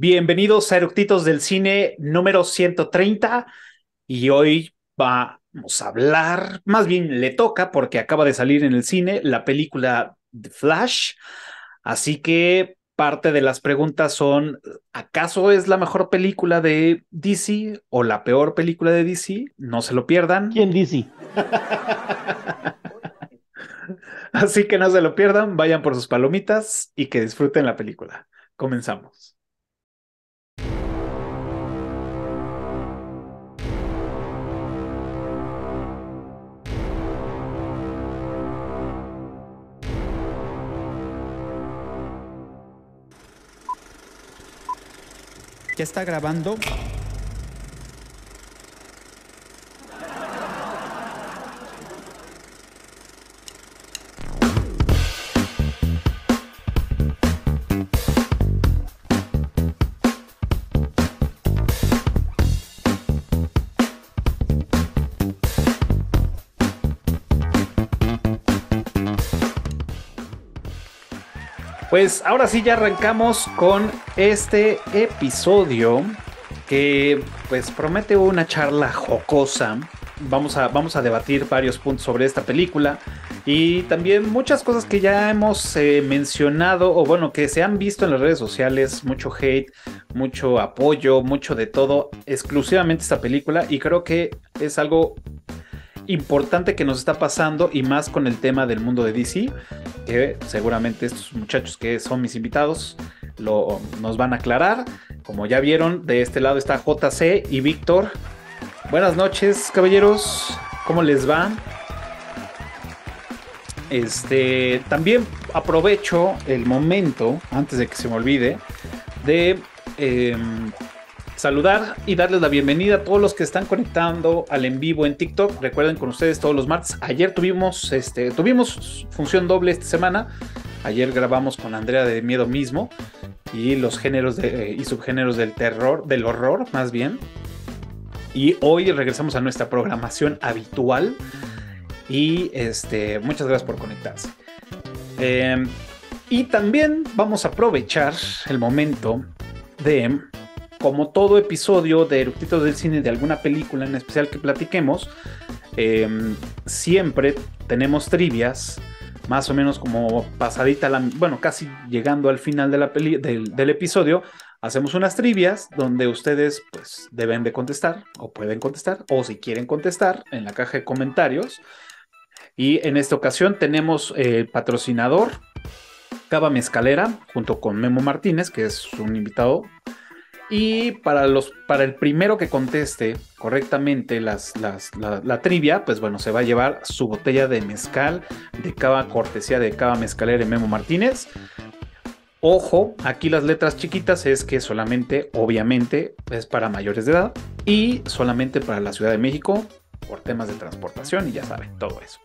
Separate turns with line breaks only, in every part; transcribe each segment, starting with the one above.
Bienvenidos a Eructitos del Cine número 130 y hoy vamos a hablar, más bien le toca porque acaba de salir en el cine la película The Flash, así que parte de las preguntas son, ¿acaso es la mejor película de DC o la peor película de DC? No se lo pierdan. ¿Quién DC? así que no se lo pierdan, vayan por sus palomitas y que disfruten la película. Comenzamos. Ya está grabando. Pues ahora sí ya arrancamos con este episodio que pues promete una charla jocosa. Vamos a, vamos a debatir varios puntos sobre esta película y también muchas cosas que ya hemos eh, mencionado o bueno, que se han visto en las redes sociales, mucho hate, mucho apoyo, mucho de todo, exclusivamente esta película y creo que es algo importante que nos está pasando y más con el tema del mundo de DC, que seguramente estos muchachos que son mis invitados lo, nos van a aclarar. Como ya vieron, de este lado está JC y Víctor. Buenas noches, caballeros. ¿Cómo les va? Este, también aprovecho el momento, antes de que se me olvide, de em, saludar y darles la bienvenida a todos los que están conectando al en vivo en TikTok. Recuerden con ustedes todos los martes. Ayer tuvimos, este, tuvimos función doble esta semana. Ayer grabamos con Andrea de Miedo Mismo y los géneros de, y subgéneros del terror, del horror más bien. Y hoy regresamos a nuestra programación habitual. Y este, muchas gracias por conectarse. Em, y también vamos a aprovechar el momento de como todo episodio de Eructitos del Cine de alguna película en especial que platiquemos, em, siempre tenemos trivias, más o menos como pasadita, bueno, casi llegando al final de la del, episodio, hacemos unas trivias donde ustedes pues deben de contestar o pueden contestar o si quieren contestar en la caja de comentarios. Y en esta ocasión tenemos el patrocinador Cava Escalera, junto con Memo Martínez, que es un invitado y para, los, para el primero que conteste correctamente la, trivia, pues bueno, se va a llevar su botella de mezcal de cava cortesía de cava mezcalera Memo Martínez. Ojo, aquí las letras chiquitas es que solamente, obviamente, es para mayores de edad y solamente para la Ciudad de México por temas de transportación y ya saben, todo eso.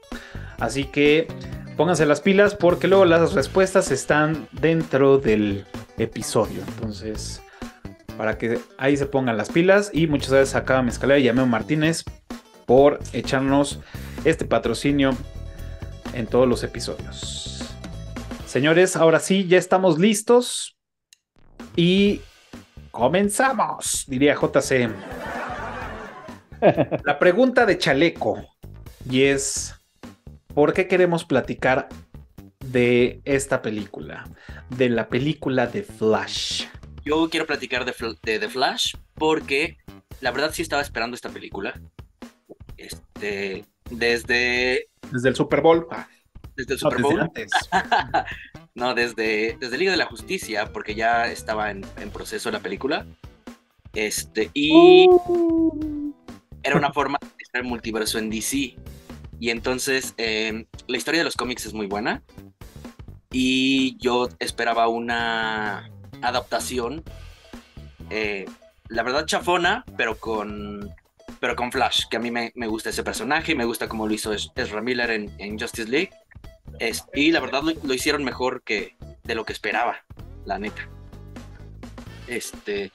Así que pónganse las pilas porque luego las respuestas están dentro del episodio. Entonces, para que ahí se pongan las pilas. Y muchas gracias a Cava Mezcalera y a Meo Martínez por echarnos este patrocinio en todos los episodios. Señores, ahora sí, ya estamos listos y comenzamos, diría JC. La pregunta de Chaleco y es, ¿por qué queremos platicar de esta película? De la película de Flash.
Yo quiero platicar de, de The Flash porque la verdad sí estaba esperando esta película. Este, desde...
Desde el Super Bowl. Ah,
desde el Super Bowl. No, desde desde, Liga de la Justicia, porque ya estaba en, en proceso la película. Este, y era una uh. forma de estar multiverso en DC. Y entonces, em, la historia de los cómics es muy buena. Y yo esperaba una, adaptación, eh, la verdad chafona, pero con, pero con Flash, que a mí me, gusta ese personaje y me gusta como lo hizo Ezra Miller en, Justice League. Es, y la verdad lo, hicieron mejor que de lo que esperaba, la neta. Este,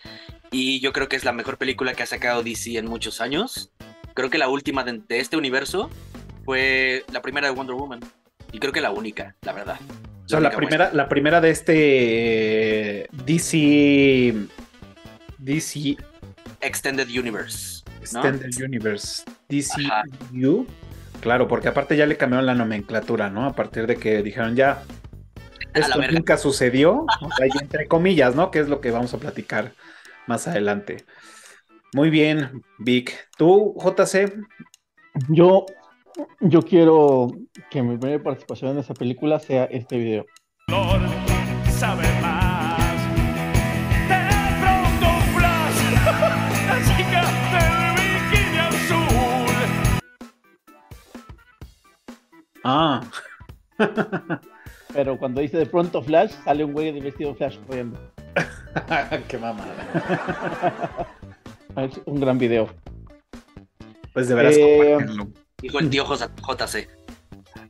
y yo creo que es la mejor película que ha sacado DC en muchos años. Creo que la última de este universo fue la primera de Wonder Woman. Y creo que la única, la verdad la primera,
la primera de este eh, DC.
DC. Extended Universe. Extended
Universe. DCU. Claro, porque aparte ya le cambiaron la nomenclatura, ¿no? A partir de que dijeron ya. Esto nunca sucedió. entre comillas, ¿no? Que es lo que vamos a platicar
más adelante. Muy bien, Vic. ¿Tú, JC? Yo yo quiero que mi primera participación en esa película sea este video.
la chica azul.
Ah. Pero cuando dice de pronto flash, sale un güey de vestido flash corriendo. Qué mamada. es un gran video. Pues de eh...
compartirlo. Dijo el tío JC.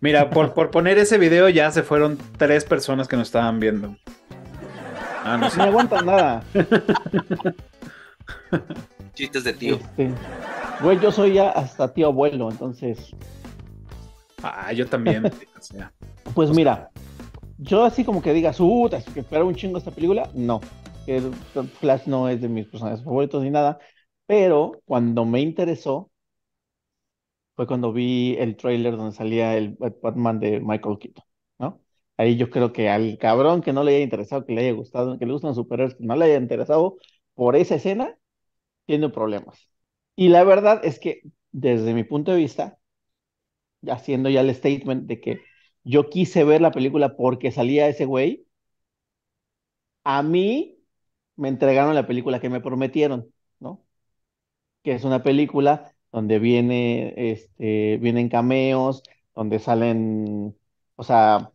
Mira, por, por poner ese video ya se fueron tres personas que nos estaban viendo. Ah, no, no aguantan
nada. Chistes de tío. Este,
güey, yo soy ya hasta tío abuelo, entonces. Ah, yo también. pues mira, yo así como que digas, uh, que espero un chingo esta película, no. Flash no es de mis personajes favoritos ni nada, pero cuando me interesó, fue cuando vi el tráiler donde salía el Batman de Michael Keaton, ¿no? Ahí yo creo que al cabrón que no le haya interesado, que le haya gustado, que le gustan superhéroes, que no le haya interesado por esa escena, tiene problemas. Y la verdad es que desde mi punto de vista, haciendo ya el statement de que yo quise ver la película porque salía ese güey, a mí me entregaron la película que me prometieron, ¿no? Que es una película donde viene, este, vienen cameos, donde salen, o sea,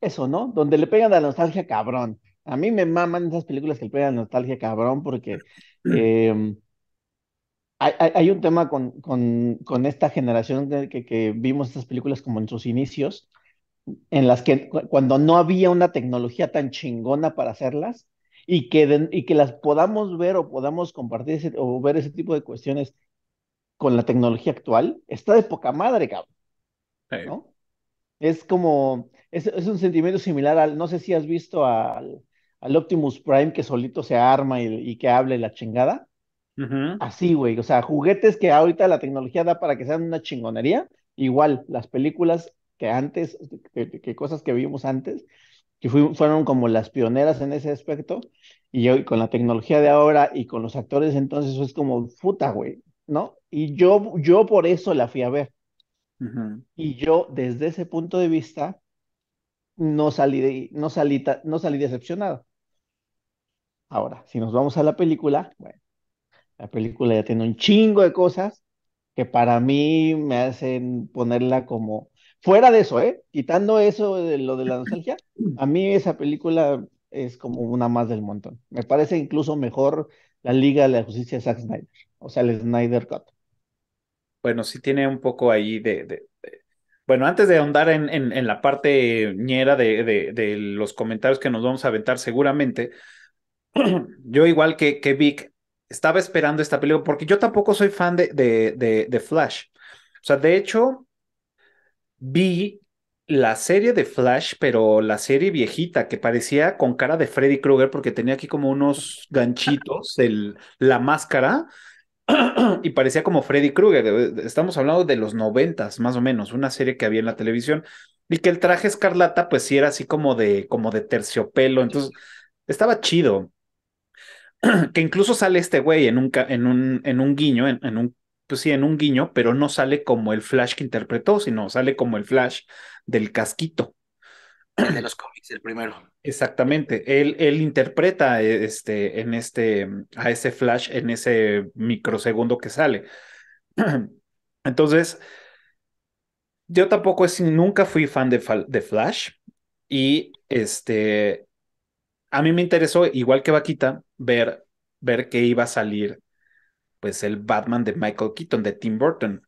eso, ¿no? Donde le pegan la nostalgia cabrón. A mí me maman esas películas que le pegan la nostalgia cabrón porque mm. em, hay, un tema con, con, esta generación que, que, vimos esas películas como en sus inicios, en las que cuando no había una tecnología tan chingona para hacerlas, y que, y que las podamos ver o podamos compartir o ver ese tipo de cuestiones con la tecnología actual, está de poca madre, cabrón. ¿no? Es como, es, es, un sentimiento similar al, no sé si has visto al, al Optimus Prime que solito se arma y, y que hable la chingada. Así, güey, o sea, juguetes que ahorita la tecnología da para que sean una chingonería, igual las películas que antes, que, que cosas que vimos antes, que fueron como las pioneras en ese aspecto, y hoy con la tecnología de ahora y con los actores, entonces es como, puta, güey, ¿no? Y yo, yo por eso la fui a ver. Y yo, desde ese punto de vista, no salí, no salí, no salí decepcionado. Ahora, si nos vamos a la película, bueno, la película ya tiene un chingo de cosas que para mí me hacen ponerla como Fuera de eso, ¿eh? Quitando eso de lo de la nostalgia, a mí esa película es como una más del montón. Me parece incluso mejor la Liga de la Justicia de Zack Snyder, o sea, el Snyder Cut.
Bueno, sí tiene un poco ahí de... Bueno, antes de ahondar en, en, la parte ñera de, de, los comentarios que nos vamos a aventar seguramente, yo igual que, que Vic, estaba esperando esta película porque yo tampoco soy fan de, de, de Flash. O sea, de hecho, vi la serie de Flash, pero la serie viejita, que parecía con cara de Freddy Krueger porque tenía aquí como unos ganchitos, el, la máscara, y parecía como Freddy Krueger. Estamos hablando de los noventas, más o menos, una serie que había en la televisión, y que el traje escarlata, pues sí era así como de, como de terciopelo, entonces estaba chido. que incluso sale este güey en un, en un, en un guiño, en un pues sí, en un guiño, pero no sale como el Flash que interpretó, sino sale como el Flash del casquito.
De los cómics, el primero.
Exactamente. Él, él interpreta eh, este, en este, a ese Flash en ese microsegundo que sale. Entonces, yo tampoco es, nunca fui fan de, Flash y este, a mí me interesó, igual que Vaquita, ver, ver que iba a salir pues el Batman de Michael Keaton, de Tim Burton.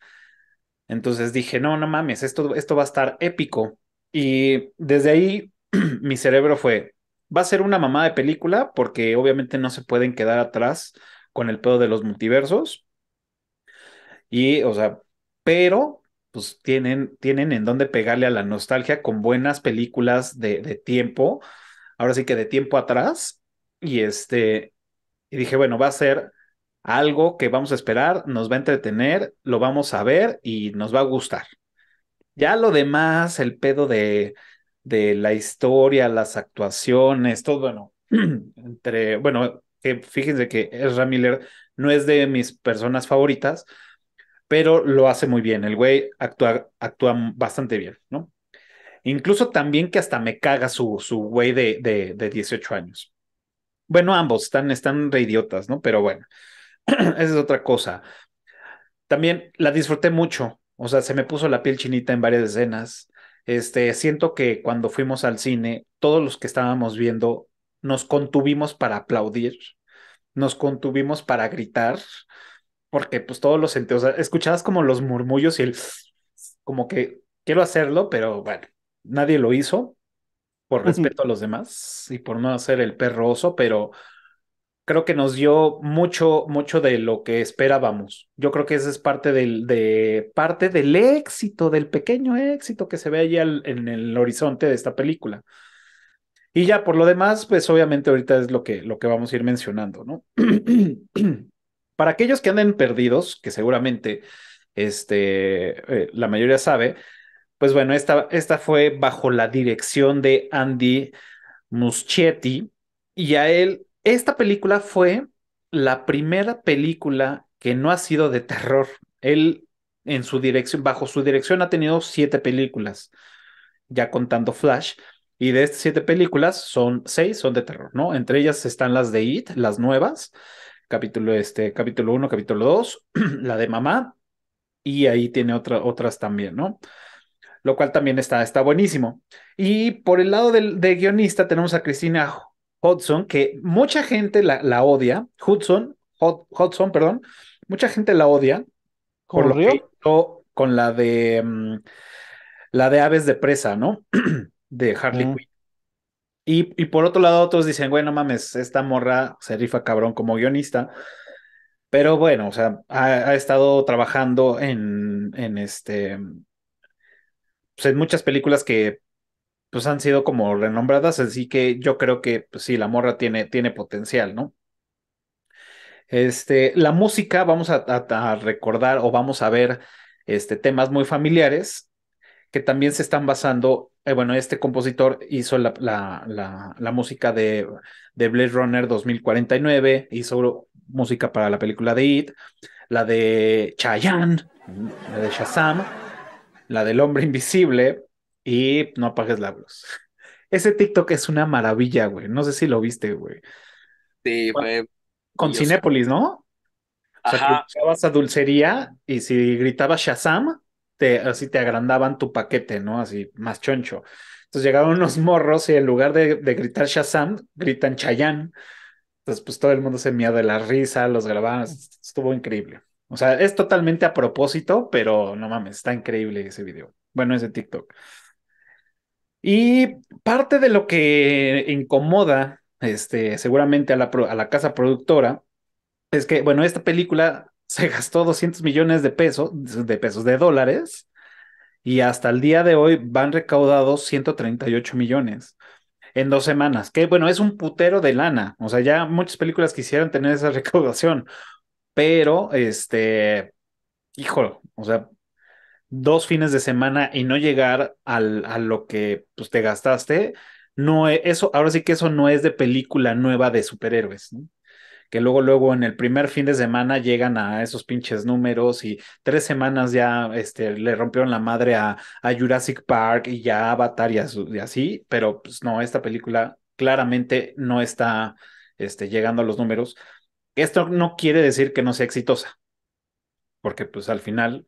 Entonces dije, no, no mames, esto, esto va a estar épico. Y desde ahí mi cerebro fue, va a ser una mamá de película porque obviamente no se pueden quedar atrás con el pedo de los multiversos. Y, o sea, pero pues tienen, tienen en dónde pegarle a la nostalgia con buenas películas de, de tiempo, ahora sí que de tiempo atrás. Y este, y dije, bueno, va a ser algo que vamos a esperar, nos va a entretener, lo vamos a ver y nos va a gustar. Ya lo demás, el pedo de, de la historia, las actuaciones, todo, bueno, entre, bueno, que fíjense que Ezra Miller no es de mis personas favoritas, pero lo hace muy bien. El güey actúa, bastante bien, ¿no? Incluso también que hasta me caga su, su güey de, 18 años. Bueno, ambos están, están re idiotas, ¿no? Pero bueno. Esa es otra cosa. También la disfruté mucho, o sea, se me puso la piel chinita en varias escenas. Este, siento que cuando fuimos al cine, todos los que estábamos viendo nos contuvimos para aplaudir, nos contuvimos para gritar, porque pues todos los sentidos, o sea, escuchabas como los murmullos y el como que quiero hacerlo, pero bueno, nadie lo hizo por respeto a los demás y por no hacer el perro oso, pero creo que nos dio mucho, mucho de lo que esperábamos. Yo creo que esa es parte del, de, parte del éxito, del pequeño éxito que se ve allí en el horizonte de esta película. Y ya por lo demás, pues obviamente ahorita es lo que, lo que vamos a ir mencionando, ¿no? Para aquellos que anden perdidos, que seguramente este, eh, la mayoría sabe, pues bueno, esta, esta fue bajo la dirección de Andy Muschietti y a él esta película fue la primera película que no ha sido de terror. Él, en su dirección, bajo su dirección, ha tenido siete películas, ya contando Flash. Y de estas siete películas, son seis son de terror, ¿no? Entre ellas están las de It, las nuevas, capítulo este, capítulo 1, capítulo 2, la de mamá, y ahí tiene otras también, ¿no? Lo cual también está, está buenísimo. Y por el lado del, de guionista tenemos a Cristina Hudson, que mucha gente la, odia, Hudson, Hudson, perdón, mucha gente la odia por lo que con la de mm, la de aves de presa, ¿no? de Harley Quinn. Y, por otro lado, otros dicen, bueno, mames, esta morra se rifa cabrón como guionista. Pero bueno, o sea, ha, ha estado trabajando en, en este. Pues en muchas películas que pues han sido como renombradas, así que yo creo que pues, sí, la morra tiene, tiene potencial, ¿no? Este, la música, vamos a, recordar o vamos a ver este, temas muy familiares que también se están basando, eh, bueno, este compositor hizo la, la, música de, de Blade Runner 2049, hizo música para la película de It, la de Chayanne, la de Shazam, la del hombre invisible, y no apagues la Ese TikTok es una maravilla, güey. No sé si lo viste, güey.
Sí, güey. Con
Cinépolis, ¿no? O sea, que a dulcería y si gritabas Shazam, te, así te agrandaban tu paquete, ¿no? Así, más choncho. Entonces llegaron unos morros y en lugar de, de gritar Shazam, gritan Chayán. Entonces, pues todo el mundo se mía de la risa, los grababan, estuvo increíble. O sea, es totalmente a propósito, pero no mames, está increíble ese video. Bueno, ese TikTok. Y parte de lo que incomoda este, seguramente a la, casa productora es que, bueno, esta película se gastó 200 millones de pesos, de pesos, de dólares, y hasta el día de hoy van recaudados 138 millones en dos semanas, que bueno, es un putero de lana, o sea, ya muchas películas quisieran tener esa recaudación, pero este, híjole, o sea, dos fines de semana y no llegar al, a lo que pues, te gastaste, no e, eso, ahora sí que eso no es de película nueva de superhéroes, que luego, luego en el primer fin de semana llegan a esos pinches números y tres semanas ya este, le rompieron la madre a, a Jurassic Park y ya Avatar y, a y, así, pero pues no, esta película claramente no está este, llegando a los números. Esto no quiere decir que no sea exitosa, porque pues al final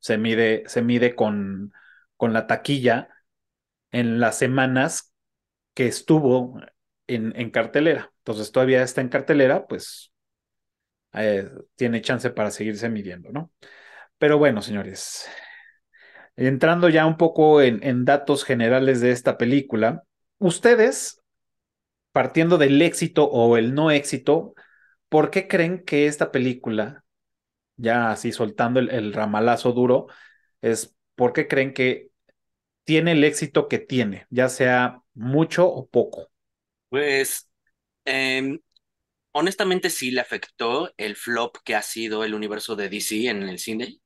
se mide, se mide con, con la taquilla en las semanas que estuvo en, en cartelera. Entonces todavía está en cartelera, pues eh, tiene chance para seguirse midiendo, ¿no? Pero bueno, señores, entrando ya un poco en, en datos generales de esta película, ustedes, partiendo del éxito o el no éxito, ¿por qué creen que esta película ya así soltando el, ramalazo duro, es por qué creen que tiene el éxito que tiene, ya sea mucho o poco.
Pues em, honestamente sí le afectó el flop que ha sido el universo de DC en el cine,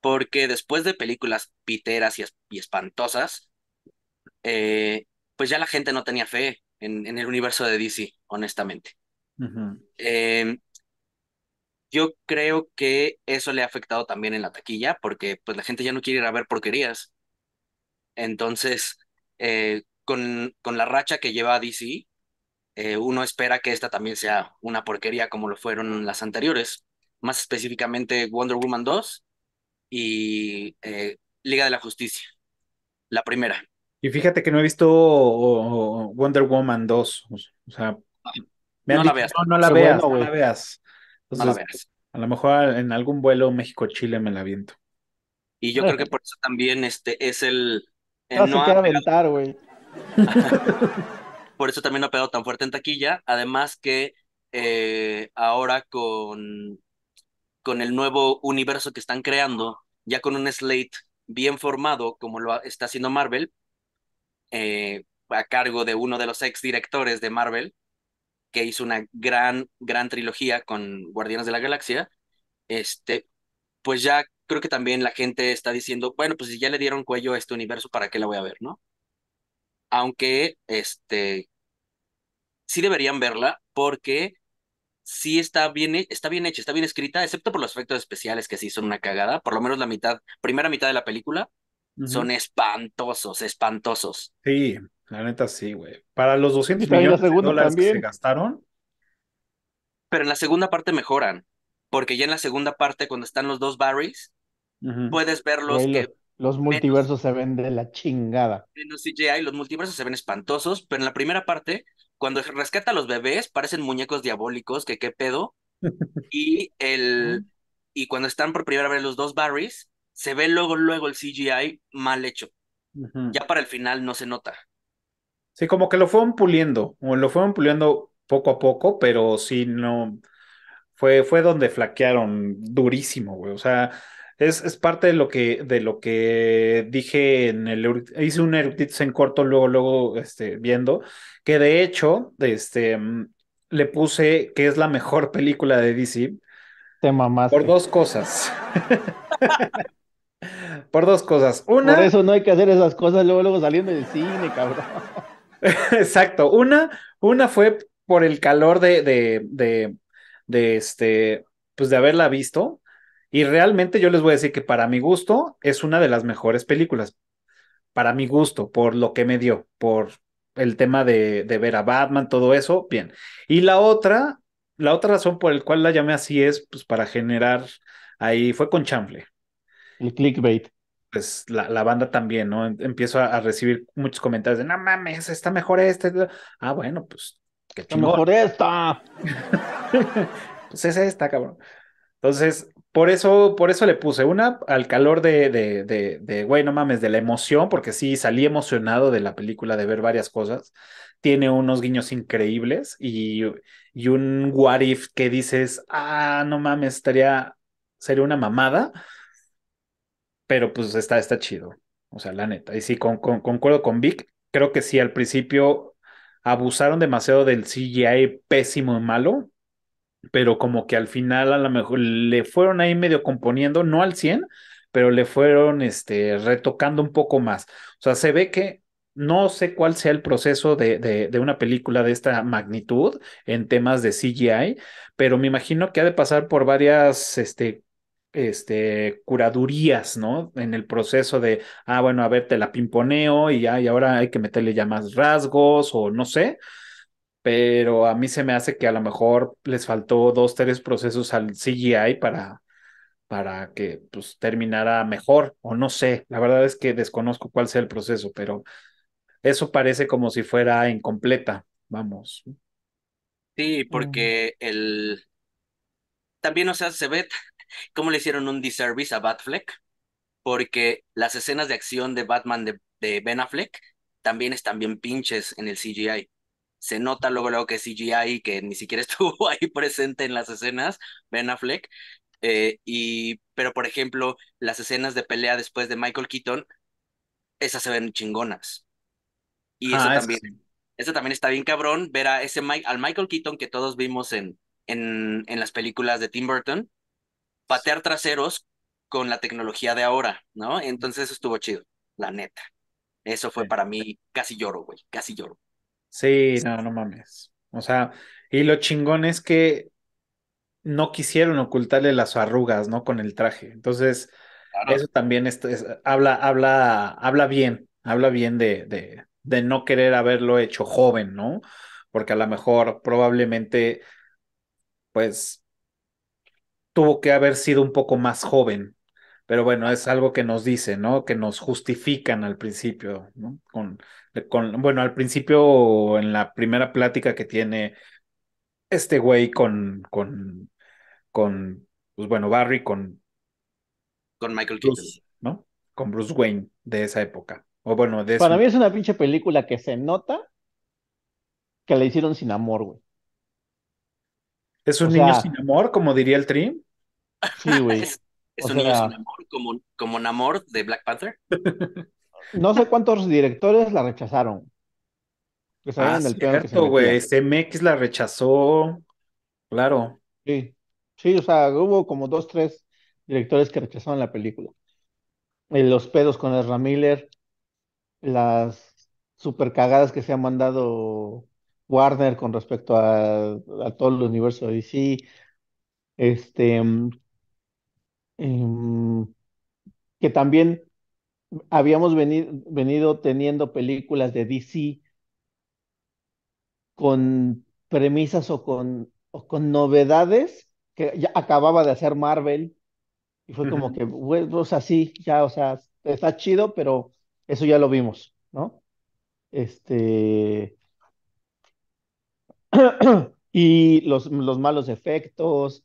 porque después de películas piteras y, espantosas, eh, pues ya la gente no tenía fe en, en el universo de DC, honestamente yo creo que eso le ha afectado también en la taquilla, porque pues la gente ya no quiere ir a ver porquerías. Entonces, eh, con, con, la racha que lleva DC, eh, uno espera que esta también sea una porquería como lo fueron las anteriores, más específicamente Wonder Woman 2 y eh, Liga de la Justicia, la primera.
Y fíjate que no he visto Wonder Woman 2, no, la veas.
No, la no, la veas
a, lo mejor en algún vuelo México-Chile me
la aviento. Y yo creo que por eso también este es el. no, se aventar, güey. por eso también no ha pegado tan fuerte en taquilla. Además que eh, ahora con, con el nuevo universo que están creando, ya con un slate bien formado, como lo está haciendo Marvel, eh, a cargo de uno de los ex directores de Marvel, que hizo una gran, gran trilogía con Guardianes de la Galaxia, este, pues ya creo que también la gente está diciendo, bueno, pues si ya le dieron cuello a este universo, ¿para qué la voy a ver, no? Aunque, este, sí deberían verla porque sí está bien, está bien hecha, está bien escrita, excepto por los efectos especiales que sí son una cagada, por lo menos la mitad, primera mitad de la película, son espantosos, espantosos.
Sí, la neta sí, güey. Para los 200 millones de dólares que se gastaron.
Pero en la segunda parte mejoran, porque ya en la segunda parte, cuando están los dos Barrys,
puedes ver los que... Los multiversos se ven de la chingada.
los CGI, los multiversos se ven espantosos, pero en la primera parte, cuando rescata a los bebés, parecen muñecos diabólicos, que qué pedo. y el... Y cuando están por primera vez los dos Barrys, se ve luego, luego el CGI mal hecho. Ya para el final no se nota.
Sí, como que lo fueron puliendo, o lo fueron puliendo poco a poco, pero sí, no, fue, fue donde flaquearon durísimo, güey. O sea, es, es, parte de lo que, de lo que dije en el hice un erudito en corto, luego, luego este, viendo, que de hecho, este le puse que es la mejor película de DC. Te Por dos cosas. por dos cosas. Una. Por eso no hay que hacer esas cosas luego, luego saliendo del cine, cabrón. Exacto. Una, una fue por el calor de, de, de, este, pues de haberla visto. Y realmente yo les voy a decir que para mi gusto es una de las mejores películas. Para mi gusto, por lo que me dio, por el tema de, ver a Batman, todo eso, bien. Y la otra, la otra razón por la cual la llamé así es pues para generar ahí, fue con Chamble El clickbait pues la, banda también, ¿no? Em, empiezo a, recibir muchos comentarios de, no mames, está mejor este. Ah, bueno, pues, qué Está mejor esta. pues es esta, cabrón. Entonces, por eso, por eso le puse una al calor de, de, güey, no mames, de la emoción, porque sí salí emocionado de la película de ver varias cosas. Tiene unos guiños increíbles y, y un what if que dices, ah, no mames, estaría, sería una mamada pero pues está, está chido. O sea, la neta. Y sí, concuerdo con Vic. Creo que sí, al principio abusaron demasiado del CGI pésimo y malo, pero como que al final a lo mejor le fueron ahí medio componiendo, no al 100, pero le fueron este, retocando un poco más. O sea, se ve que no sé cuál sea el proceso de, de, una película de esta magnitud en temas de CGI, pero me imagino que ha de pasar por varias este, este, curadurías, ¿no? En el proceso de, ah, bueno, a ver, te la pimponeo y, y ahora hay que meterle ya más rasgos o no sé, pero a mí se me hace que a lo mejor les faltó dos, tres procesos al CGI para, para que pues, terminara mejor o no sé, la verdad es que desconozco cuál sea el proceso, pero eso parece como si fuera incompleta, vamos.
Sí, mm. porque el... También, o sea, se ve cómo le hicieron un disservice a Batfleck, porque las escenas de acción de Batman de, Ben Affleck también están bien pinches en el CGI. Se nota luego, luego que CGI, que ni siquiera estuvo ahí presente en las escenas, Ben Affleck. Eh, y, pero, por ejemplo, las escenas de pelea después de Michael Keaton, esas se ven chingonas. Y eso, ah, también, está bien cabrón, ver a ese al Michael Keaton que todos vimos en, en, en las películas de Tim Burton, patear traseros con la tecnología de ahora, ¿no? Entonces eso estuvo chido, la neta. Eso fue para mí, casi lloro, güey, casi lloro.
Sí, no, no mames. O sea, y lo chingón es que no quisieron ocultarle las arrugas, ¿no? Con el traje. Entonces, eso también es, habla, habla, habla bien, habla bien de, de, de no querer haberlo hecho joven, ¿no? Porque a lo mejor probablemente, pues, tuvo que haber sido un poco más joven. Pero bueno, es algo que nos dice, ¿no? Que nos justifican al principio, ¿no? Con, bueno, al principio, en la primera plática que tiene este güey con, con, con, pues bueno, Barry, con... Con Michael ¿No? Con Bruce Wayne de esa época. O bueno, de Para mí es
una pinche película que se nota que la hicieron sin amor, güey.
¿Es un niño sin
amor, como diría el trim? Sí, güey. es, un
amor, como, de Black Panther.
No sé cuántos directores la rechazaron. Que ah, cierto, güey.
CMX la rechazó.
Claro. Sí. Sí, o sea, hubo como dos, tres directores que rechazaron la película. Eh, los pedos con Ezra Miller, las super cagadas que se ha mandado Warner con respecto a, a todo el universo de DC, este, mm, Em, que también habíamos venido, teniendo películas de DC con premisas o con, con novedades que ya acababa de hacer Marvel y fue como que, bueno, así, ya, o sea, está chido, pero eso ya lo vimos, ¿no? Este... y los, los malos efectos,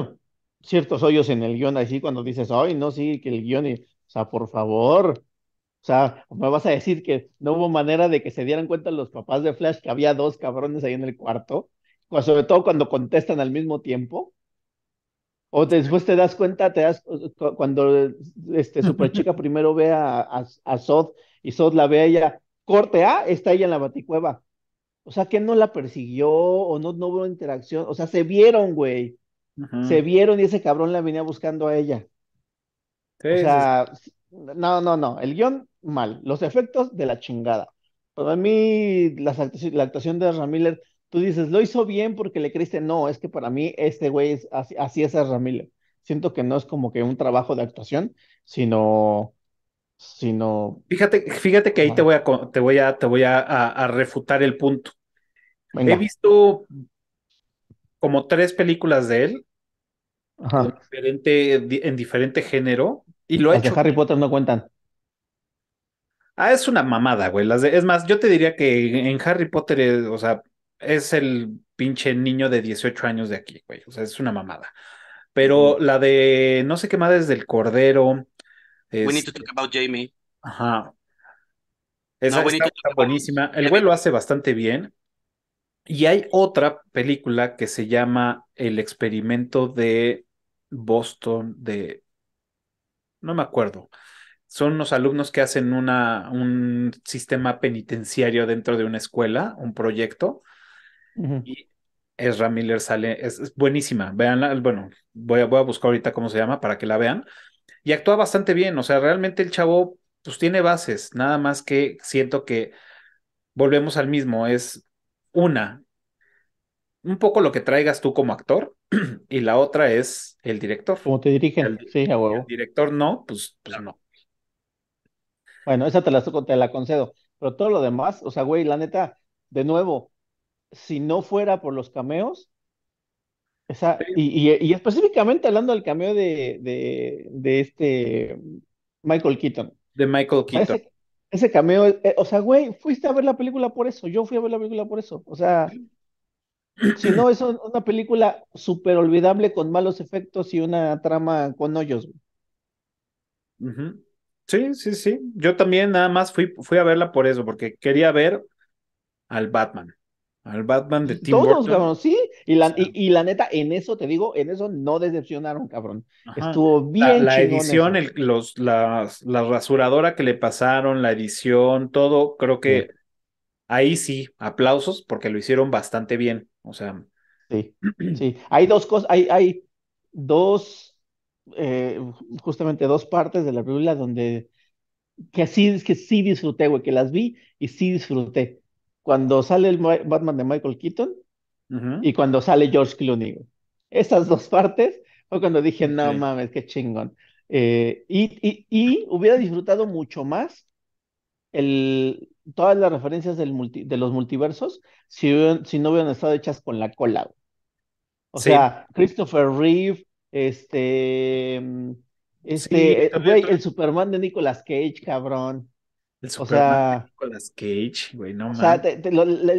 ciertos hoyos en el guión, así cuando dices, ay, no, sí, que el guión, o sea, por favor, o sea, me vas a decir que no hubo manera de que se dieran cuenta los papás de Flash que había dos cabrones ahí en el cuarto, sobre todo cuando contestan al mismo tiempo. O después te das cuenta, te das cuando este Superchica primero ve a, a, Sod y Sod la ve a ella, corte ¿ah? está ella en la baticueva. O sea, que no la persiguió o no, no hubo interacción. O sea, se vieron, güey se vieron y ese cabrón la venía buscando a ella. o sea, no, no, no, el guión mal, los efectos de la chingada. Para mí, la actuación de Ramiller, tú dices, lo hizo bien porque le creiste no, es que para mí este güey es, así, es Ramiller. Siento que no es como que un trabajo de actuación, sino sino
fíjate fíjate que ahí te voy a te voy a te voy a, refutar el punto he visto como tres películas de él en diferente, género. Y lo ha hecho. Harry Potter no cuentan. Ah, es una mamada, güey. Es más, yo te diría que en Harry Potter, o sea, es el pinche niño de 18 años de aquí, güey. O sea, es una mamada. Pero la de no sé qué más es del Cordero. We need to
talk about Jamie. Ajá. Esa está
buenísima. El güey lo hace bastante bien. Y hay otra película que se llama El experimento de Boston, de... No me acuerdo. Son los alumnos que hacen una, un sistema penitenciario dentro de una escuela, un proyecto. Y Ezra Miller sale, es, buenísima. Veanla, bueno, voy a, voy a buscar ahorita cómo se llama para que la vean. Y actúa bastante bien, o sea, realmente el chavo pues tiene bases, nada más que siento que volvemos al mismo, es una, un poco lo que traigas tú como actor y la otra es el director. ¿Cómo te dirigen? sí, El director
no, pues, pues no. Bueno, esa te la, te la concedo. Pero todo lo demás, o sea, güey, la neta, de nuevo, si no fuera por los cameos, y, específicamente hablando del cameo de, de, este Michael Keaton. De Michael Keaton. Ese, cameo, eh, o sea, güey, fuiste a ver la película por eso, yo fui a ver la película por eso, o sea... Si no, es una película súper olvidable con malos efectos y una trama con hoyos.
Sí, sí, sí. Yo también nada más fui, fui a verla por eso, porque quería ver al Batman. Al Batman de Tim Todos, cabrón, sí.
Y la, neta, en eso te digo, en eso no decepcionaron, cabrón. Estuvo bien. La, edición,
los, la, la, rasuradora que le pasaron, la edición, todo, creo que ahí sí, aplausos, porque lo hicieron bastante bien. O sea. Sí,
sí. Hay dos cosas, hay, hay dos, eh, justamente dos partes de la película donde que sí, que sí disfruté, güey, que las vi y sí disfruté. Cuando sale el Batman de Michael Keaton y cuando sale George Clooney. Esas dos partes fue cuando dije, no mames, qué chingón. Eh, y, y, y, hubiera disfrutado mucho más el, todas las referencias del de los multiversos si, si no hubieran estado hechas con la cola. O sea, Christopher Reeve, este, mm, este, eh, güey, el Superman de Nicolas Cage, cabrón. El Superman o sea, Nicolas Cage, güey, no o sea,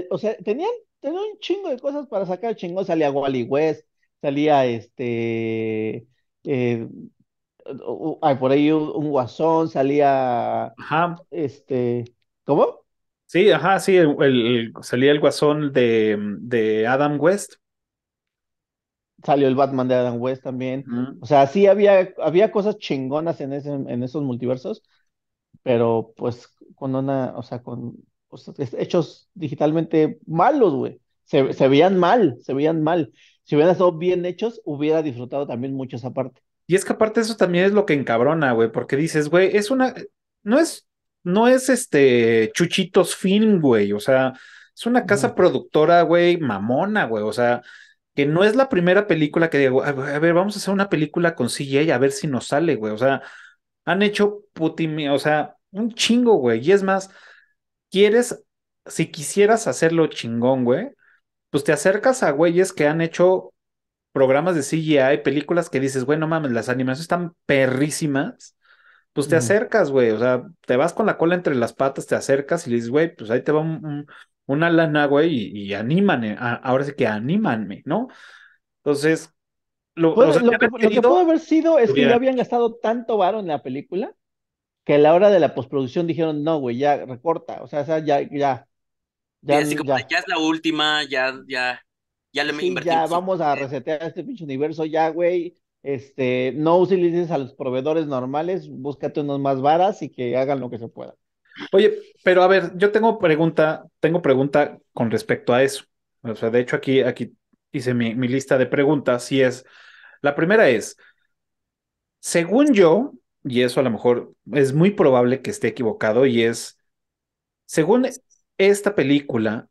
o sea, tenían, tenían un chingo de cosas para sacar chingón, Salía Wally West, salía este. Eh, ay, por ahí un, guasón, salía. Este. ¿Cómo?
Sí, ajá, sí, el, salía el guasón de, Adam West.
Salió el Batman de Adam West también. O sea, sí había, había cosas chingonas en, ese, en esos multiversos, pero pues con una, o sea, con hechos digitalmente malos, güey. Se, se veían mal, se veían mal. Si hubieran estado bien hechos, hubiera disfrutado también mucho esa parte. Y es que aparte eso también es lo que
encabrona, güey, porque dices, güey, es una, no es no es este Chuchitos Film, güey, o sea, es una casa productora, güey, mamona, güey, o sea, que no es la primera película que digo, a ver, vamos a hacer una película con CGI a ver si nos sale, güey, o sea, han hecho putin, o sea, un chingo, güey, y es más, quieres, si quisieras hacerlo chingón, güey, pues te acercas a güeyes que han hecho programas de CGI, películas que dices, güey, no mames, las animaciones están perrísimas pues te acercas, güey, o sea, te vas con la cola entre las patas, te acercas y le dices, güey, pues ahí te va una lana, güey, y, y ahora sí que anímanme, ¿no?
Entonces, lo, que, pudo haber sido es que ya habían gastado tanto varo en la película que a la hora de la postproducción dijeron, no, güey, ya recorta, o sea, ya, ya. Ya, ya.
es la última, ya, ya, ya le sí, Ya vamos
a resetear este pinche universo, ya, güey. Este, no utilices a los proveedores normales, búscate unos más varas y que hagan lo que se pueda.
Oye, pero a ver, yo tengo pregunta, tengo pregunta con respecto a eso. O sea, de hecho, aquí, aquí hice mi, mi lista de preguntas y es, la primera es, según yo, y eso a lo mejor es muy probable que esté equivocado, y es, según esta película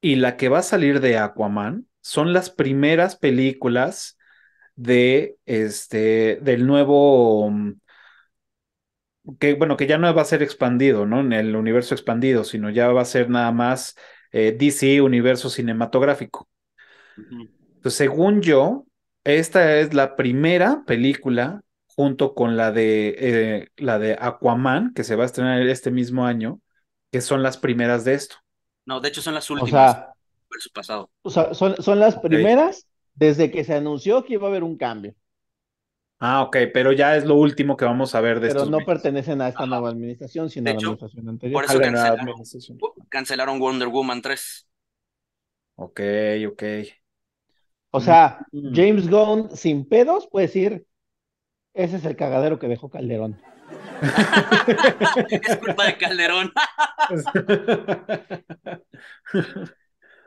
y la que va a salir de Aquaman, son las primeras películas de este, del nuevo, mm, que bueno, que ya no va a ser expandido, ¿no? En el universo expandido, sino ya va a ser nada más eh, DC universo cinematográfico. según yo, esta es la primera película junto con la de, eh, la de Aquaman, que se va a estrenar este mismo año, que son las primeras de esto.
No, de hecho son las últimas.
O sea, pasado. son las primeras desde que se anunció que iba a haber un cambio.
Ah, ok, pero ya es lo último que
vamos
a ver de Pero no pertenecen a esta nueva administración, sino a la administración anterior. Por eso cancelaron,
uh, cancelaron, Wonder Woman 3. Ok, ok.
O sea, mm. James Gunn sin pedos puede decir, ese es el cagadero que dejó Calderón.
es culpa de Calderón.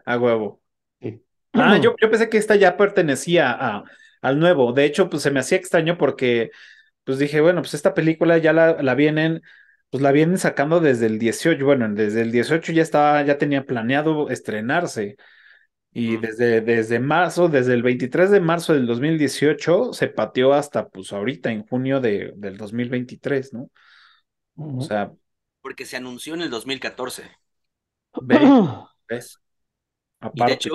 a huevo. Sí. Ah, yo, pensé que esta ya pertenecía a, al nuevo. De hecho, pues se me hacía extraño porque, pues dije, bueno, pues esta película ya la, vienen, pues la vienen sacando desde el 18. Bueno, desde el 18 ya estaba, ya tenía planeado estrenarse. Y desde, desde marzo, desde el 23 de marzo del 2018, se pateó hasta pues ahorita, en junio de, del 2023, ¿no? O sea.
Porque se anunció en el 2014. ¿Ves? Aparte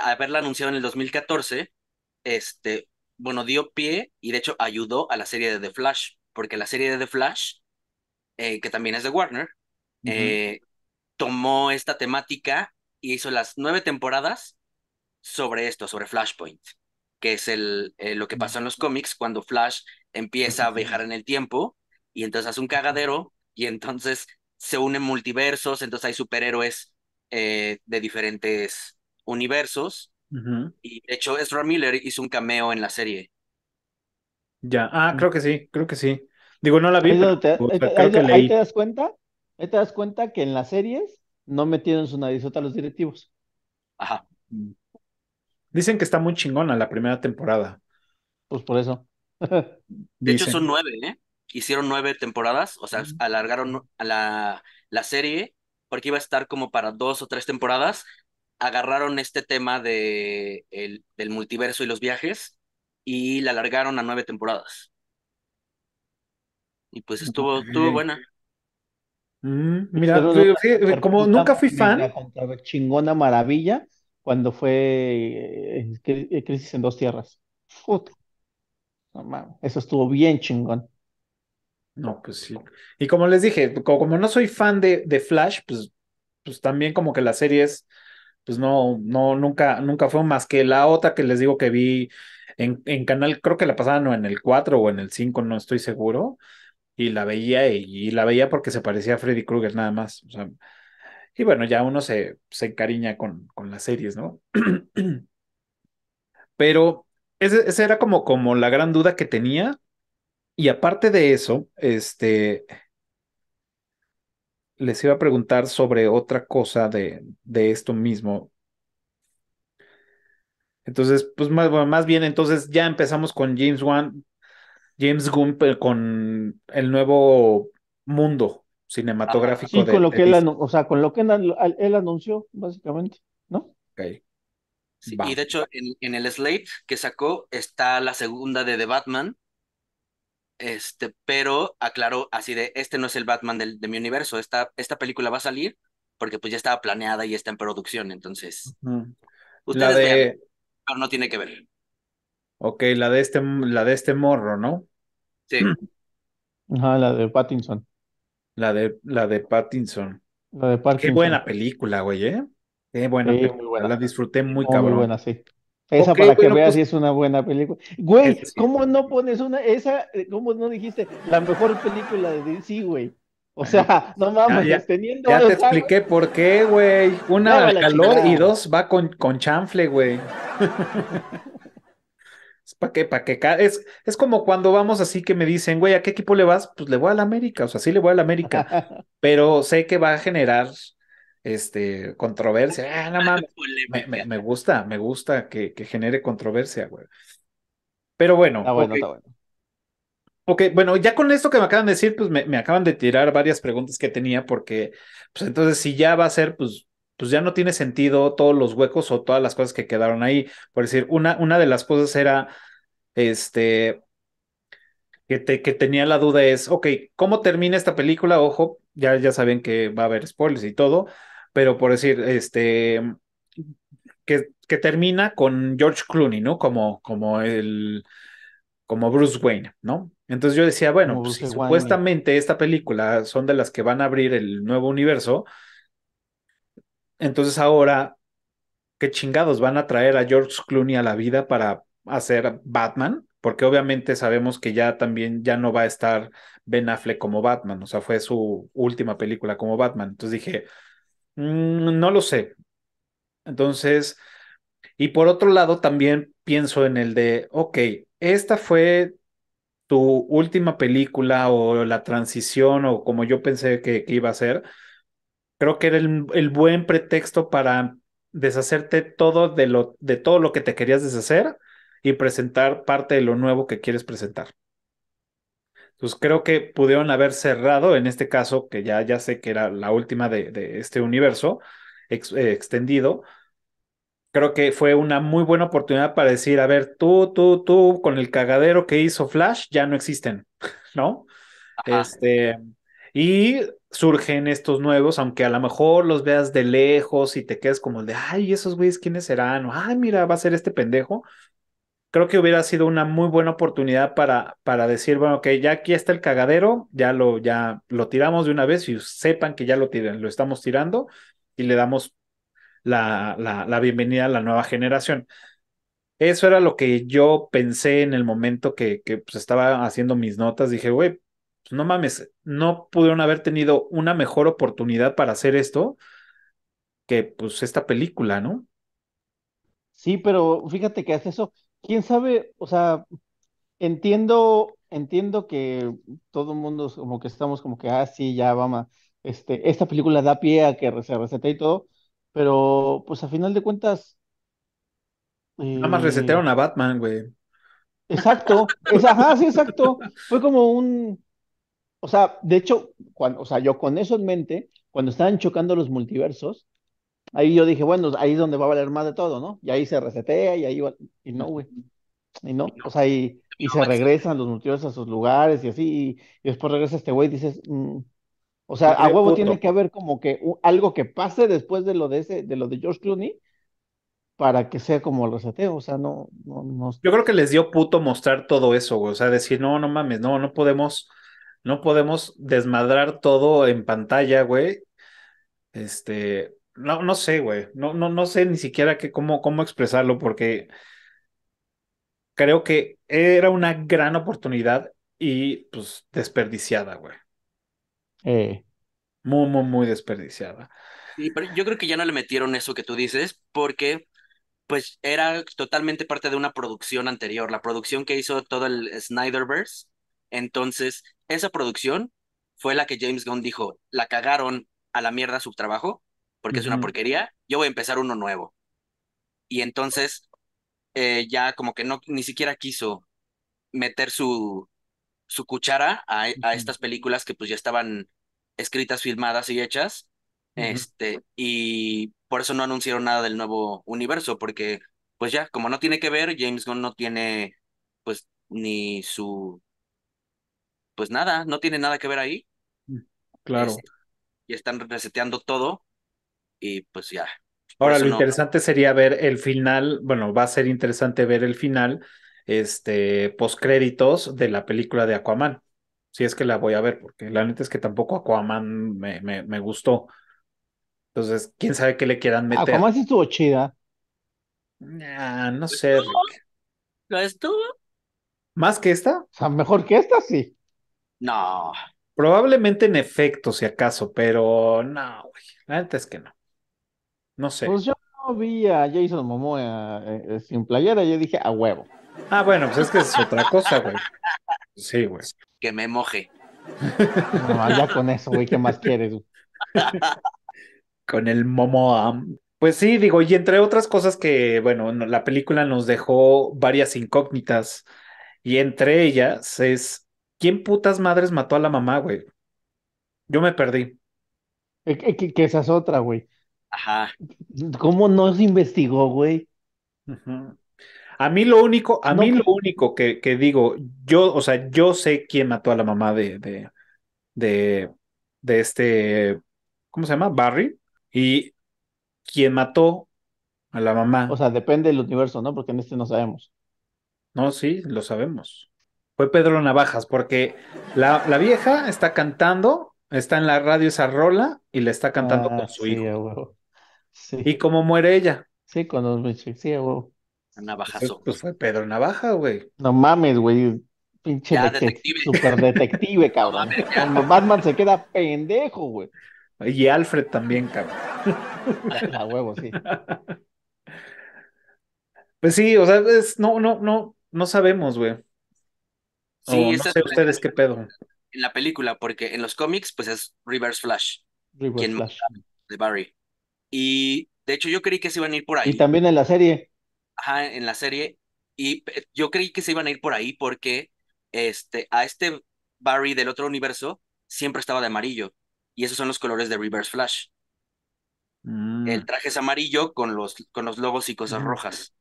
haberla anunciado en el 2014, este, bueno, dio pie y de hecho ayudó a la serie de The Flash, porque la serie de The Flash, eh, que también es de Warner, eh, tomó esta temática y hizo las nueve temporadas sobre esto, sobre Flashpoint, que es el, eh, lo que pasó en los cómics cuando Flash empieza a viajar en el tiempo y entonces hace un cagadero y entonces se unen multiversos, entonces hay superhéroes de diferentes universos. Y de hecho, Ezra Miller hizo un cameo en la serie.
Ya, ah, creo que sí, creo que sí. Digo, no la vi, ahí, te das
cuenta, ahí te das cuenta que en las series
no metieron su narizota a los directivos. Ajá. Mm.
Dicen que está muy chingona la primera temporada. Pues por eso. de hecho, son
nueve, ¿eh? Hicieron nueve temporadas, o sea, alargaron a la, la serie porque iba a estar como para dos o tres temporadas agarraron este tema de el, del multiverso y los viajes y la alargaron a nueve temporadas. Y pues estuvo, estuvo buena.
Mm, mira, como nunca fui fan. Chingona maravilla cuando fue eh, eh, Crisis en dos Tierras. eso estuvo bien chingón. No, pues sí. Y como les dije, como, no soy fan de, de Flash, pues,
pues también como que la serie es pues no, no, nunca, nunca fue más que la otra que les digo que vi en, en canal, creo que la pasaban en el 4 o en el 5, no estoy seguro, y la veía y, la veía porque se parecía a Freddy Krueger nada más. y bueno, ya uno se, se encariña con, con las series, ¿no? Pero ese, era como, como la gran duda que tenía. Y aparte de eso, este, les iba a preguntar sobre otra cosa de, de esto mismo. Entonces, pues más, más bien, entonces ya empezamos con James Wan, James Gunn con el nuevo mundo cinematográfico. sí, con lo que él,
o sea, con lo que él, anunció, básicamente, ¿no?
y de hecho, en, en, el Slate que sacó está la segunda de The Batman, este, pero aclaró así de, este no es el Batman del, de mi universo, esta, esta película va a salir porque pues ya estaba planeada y está en producción, entonces... de... vean, pero no tiene que ver.
Ok, la de este, la de este morro, ¿no?
Sí.
Ajá, la de Pattinson.
La de, la de Pattinson.
La de Qué
buena película, güey, ¿eh? Qué buena La disfruté muy cabrón. Muy buena,
sí. Esa para que veas pues si es una buena película. Güey, ¿cómo no pones una, esa, eh, cómo no dijiste la mejor película de DC, güey? O sea, no vamos ya, teniendo. Ya te expliqué
por qué, güey. Una calor y dos va con, con chanfle, güey. es para que, para es, es como cuando vamos así que me dicen, güey, ¿a qué equipo le vas? Pues le voy a la América, o sea, sí le voy a la América, pero sé que va a generar este, controversia. Ah, no Me, gusta, me gusta que, que, genere controversia, güey. Pero bueno. Está bueno, bueno. Ok, bueno, ya con esto que me acaban de decir, pues me, acaban de tirar varias preguntas que tenía, porque, pues entonces, si ya va a ser, pues, pues ya no tiene sentido todos los huecos o todas las cosas que quedaron ahí. Por decir, una, una de las cosas era, este, que, que tenía la duda es, ok, ¿cómo termina esta película? Ojo, ya, saben que va a haber spoilers y todo, pero por decir, este, que, que termina con George Clooney, ¿no? Como, como el, como Bruce Wayne, ¿no? Entonces yo decía, bueno, pues supuestamente esta película son de las que van a abrir el nuevo universo, entonces ahora, ¿qué chingados van a traer a George Clooney a la vida para hacer Batman? porque obviamente sabemos que ya también ya no va a estar Ben Affleck como Batman, o sea, fue su última película como Batman. Entonces dije, mm, no lo sé. Entonces, y por otro lado también pienso en el de, ok, esta fue tu última película o la transición o como yo pensé que, iba a ser. Creo que era el, el buen pretexto para deshacerte todo de, lo, de todo lo que te querías deshacer y presentar parte de lo nuevo que quieres presentar. Entonces creo que pudieron haber cerrado, en este caso, que ya, ya sé que era la última de, este universo eh, extendido, creo que fue una muy buena oportunidad para decir, a ver, tú, tú, tú, con el cagadero que hizo Flash, ya no existen, ¿no? Este, y surgen estos nuevos, aunque a lo mejor los veas de lejos y te quedes como el de, ay, esos güeyes, ¿quiénes serán? O, ay, mira, va a ser este pendejo creo que hubiera sido una muy buena oportunidad para, para decir, bueno, ok, ya aquí está el cagadero, ya lo, ya lo tiramos de una vez y sepan que ya lo lo estamos tirando y le damos la, la, bienvenida a la nueva generación. Eso era lo que yo pensé en el momento que, que pues, estaba haciendo mis notas. Dije, güey, pues, no mames, no pudieron haber tenido una mejor oportunidad para hacer esto que pues esta película, ¿no?
Sí, pero fíjate que hace eso quién sabe, o sea, entiendo, entiendo que todo el mundo como que estamos como que, ah, sí, ya, vamos, este, esta película da pie a que se resete y todo, pero pues a final de cuentas... Nada más resetearon eh, a Batman, güey. Exacto, ajá, sí, exacto. Fue como un... O sea, de hecho, cuando, o sea, yo con eso en mente, cuando estaban chocando los multiversos, Ahí yo dije, bueno, ahí es donde va a valer más de todo, ¿no? Y ahí se resetea y ahí va... Y no, güey. Y no, o sea, y, se regresan los nutrientes a sus lugares y así, y, después regresa este güey y dices, mm". o sea, a huevo tiene que haber como que algo que pase después de lo de ese, de lo de George Clooney, para que sea como el reseteo, o sea, no, no, no,
Yo creo que les dio puto mostrar todo eso, güey. o sea, decir, no, no mames, no, no podemos, no podemos desmadrar todo en pantalla, güey. Este, no, no sé, güey. No, no, no sé ni siquiera cómo, cómo expresarlo porque creo que era una gran oportunidad y pues desperdiciada, güey. Eh. Muy, muy, muy desperdiciada.
yo creo que ya no le metieron eso que tú dices porque pues era totalmente parte de una producción anterior, la producción que hizo todo el Snyderverse. Entonces, esa producción fue la que James Gunn dijo, la cagaron a la mierda su trabajo, porque es una porquería, yo voy a empezar uno nuevo. Y entonces eh, ya como que no, ni siquiera quiso meter su, su cuchara a, e, estas películas que pues ya estaban escritas, filmadas y hechas. Este, y por eso no anunciaron nada del nuevo universo, porque pues ya, como no tiene que ver, James Gunn no tiene pues ni su pues nada, no tiene nada que ver ahí. Mm, este, claro. y están reseteando todo y pues ya. Ahora, lo interesante
sería ver el final, bueno, va a ser interesante ver el final, este, postcréditos de la película de Aquaman. Si es que la voy a ver, porque la neta es que tampoco Aquaman me, gustó. Entonces, quién sabe qué le quieran ah, meter. Aquaman sí
estuvo chida.
Ah, no pues sé. ¿Lo estuvo? ¿Más que esta? O sea, mejor que esta, sí. No. Probablemente en efecto, si acaso, pero no, güey.
La neta es que no. No sé. Pues yo no vi a Jason Momoa eh, eh, sin playera, yo dije a huevo. Ah, bueno, pues es que es otra cosa, güey. Sí, güey.
Que me moje. No, ya con eso, güey, ¿qué más
quieres? con el momo Pues sí, digo, y entre otras cosas que, bueno, la película nos dejó varias incógnitas. Y entre ellas es, ¿quién putas madres mató a la mamá, güey? Yo me perdí.
Eh, que esa es otra, güey. Ajá. ¿Cómo no se investigó, güey?
A mí lo único, a mí que... lo único que, que, digo, yo, o sea, yo sé quién mató a la mamá de, de, de, de este, ¿cómo se llama? Barry. Y quién mató a la mamá. O sea, depende del universo, ¿no? Porque en este no sabemos. No, sí, lo sabemos. Fue Pedro Navajas, porque la, la vieja está cantando, está en la radio esa rola y le está cantando ah, con su hijo. ¿Y cómo muere ella? Sí, cuando los machexía, Navaja. Navajazo.
Pues, pues fue Pedro Navaja, güey. No mames, güey. Pinche ya, detective. super detective, cabrón. Cuando Batman se queda pendejo, güey. Y Alfred también, cabrón.
A huevo, sí. Pues sí, o sea, es, no, no, no, no sabemos, güey. Sí, no sé ustedes qué pedo.
En la película, porque en los cómics, pues es Reverse Flash.
Reverse Flash.
De Barry. Y de hecho yo creí que se iban a ir por ahí. Y
también en la serie.
Ajá, en la serie. Y yo creí que se iban a ir por ahí porque este, a este Barry del otro universo siempre estaba de amarillo. Y esos son los colores de Reverse Flash. El mm. traje es amarillo con los, con los logos y cosas mm. rojas.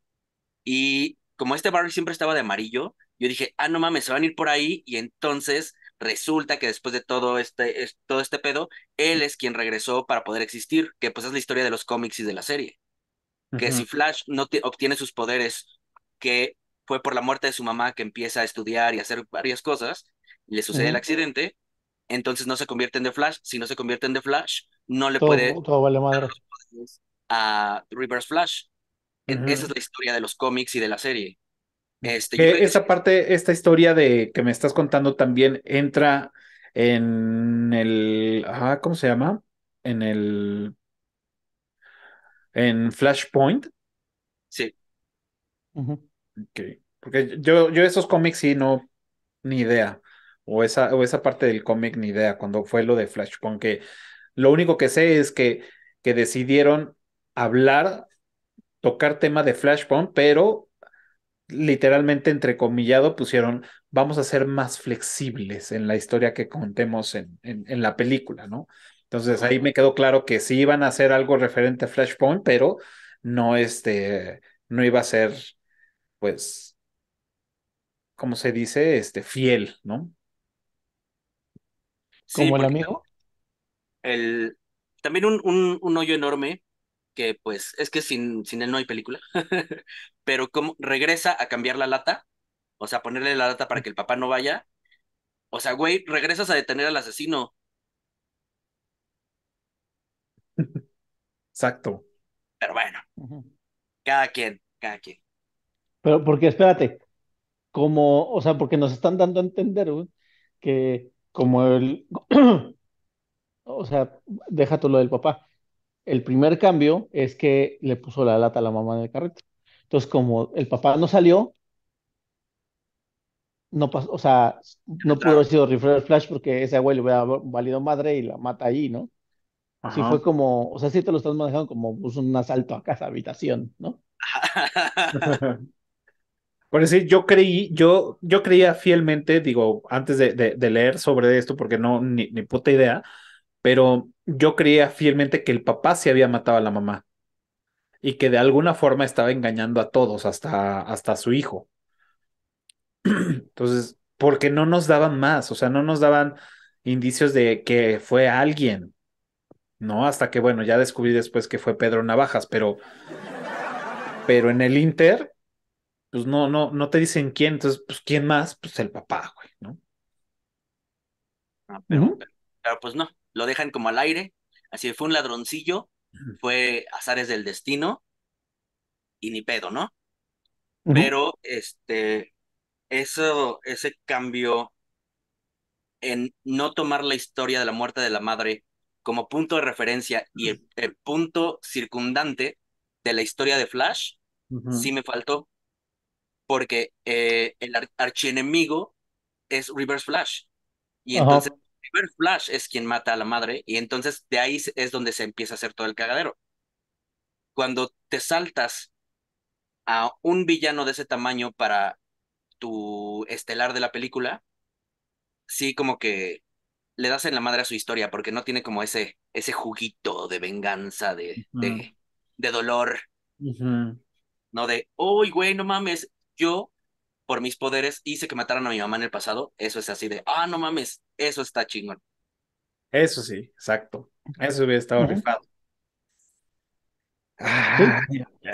Y como este Barry siempre estaba de amarillo, yo dije, ah, no mames, se van a ir por ahí. Y entonces resulta que después de todo este, todo este pedo, él es quien regresó para poder existir, que pues es la historia de los cómics y de la serie. Que si Flash no obtiene sus poderes, que fue por la muerte de su mamá que empieza a estudiar y hacer varias cosas, le sucede el accidente, entonces no se convierte en The Flash, si no se convierte en The Flash, no le puede
todo vale madre.
a Reverse Flash. Esa es la historia de los cómics y de la serie. Este, esa
parte, esta historia de que me estás contando también entra en el, ah, ¿cómo se llama? En el, en Flashpoint. Sí. Ok. Porque yo, yo esos cómics sí no, ni idea. O esa, o esa parte del cómic, ni idea. Cuando fue lo de Flashpoint, que lo único que sé es que, que decidieron hablar, tocar tema de Flashpoint, pero literalmente entrecomillado pusieron, vamos a ser más flexibles en la historia que contemos en, en, la película, ¿no? Entonces ahí me quedó claro que sí iban a hacer algo referente a Flashpoint, pero no este, no iba a ser, pues, ¿cómo se dice? Este, fiel, ¿no? ¿Como el amigo?
El, también un, un, un hoyo enorme que pues es que sin, sin él no hay película, pero como regresa a cambiar la lata, o sea, ponerle la lata para que el papá no vaya, o sea, güey, regresas a detener al asesino. Exacto. Pero bueno, cada quien, cada quien.
Pero porque espérate, como, o sea, porque nos están dando a entender que como el, o sea, déjate lo del papá, el primer cambio es que le puso la lata a la mamá en el carrito. Entonces, como el papá no salió, no pasó, o sea, no pudo haber sido Refresh Flash porque ese güey le hubiera valido madre y la mata ahí, ¿no? Así fue como, o sea, sí te lo estás manejando como pues, un asalto a casa, habitación, ¿no?
Por decir, yo creí, yo, yo creía fielmente, digo, antes de, leer sobre esto, porque no, ni puta idea, pero yo creía fielmente que el papá se había matado a la mamá y que de alguna forma estaba engañando a todos, hasta, hasta a su hijo. Entonces, porque no nos daban más, o sea, no nos daban indicios de que fue alguien, ¿no? Hasta que, bueno, ya descubrí después que fue Pedro Navajas, pero, pero en el Inter, pues no, no, no te dicen quién, entonces, pues, ¿quién más? Pues el papá, güey, ¿no?
Ah, pero ah, pues no lo dejan como al aire, así fue un ladroncillo, fue azares del destino y ni pedo, ¿no? Pero este, eso, ese cambio en no tomar la historia de la muerte de la madre como punto de referencia y el, punto circundante de la historia de Flash, sí me faltó, porque eh, el archienemigo es Reverse Flash. Y entonces Flash es quien mata a la madre y entonces de ahí es donde se empieza a hacer todo el cagadero. Cuando te saltas a un villano de ese tamaño para tu estelar de la película, sí como que le das en la madre a su historia porque no tiene como ese, ese juguito de venganza, de, de, dolor. No de, uy, güey, no mames, yo por mis poderes hice que mataran a mi mamá en el pasado, eso es así de, ah, no mames, eso está chingón.
Eso sí, exacto. Eso hubiera estado ah,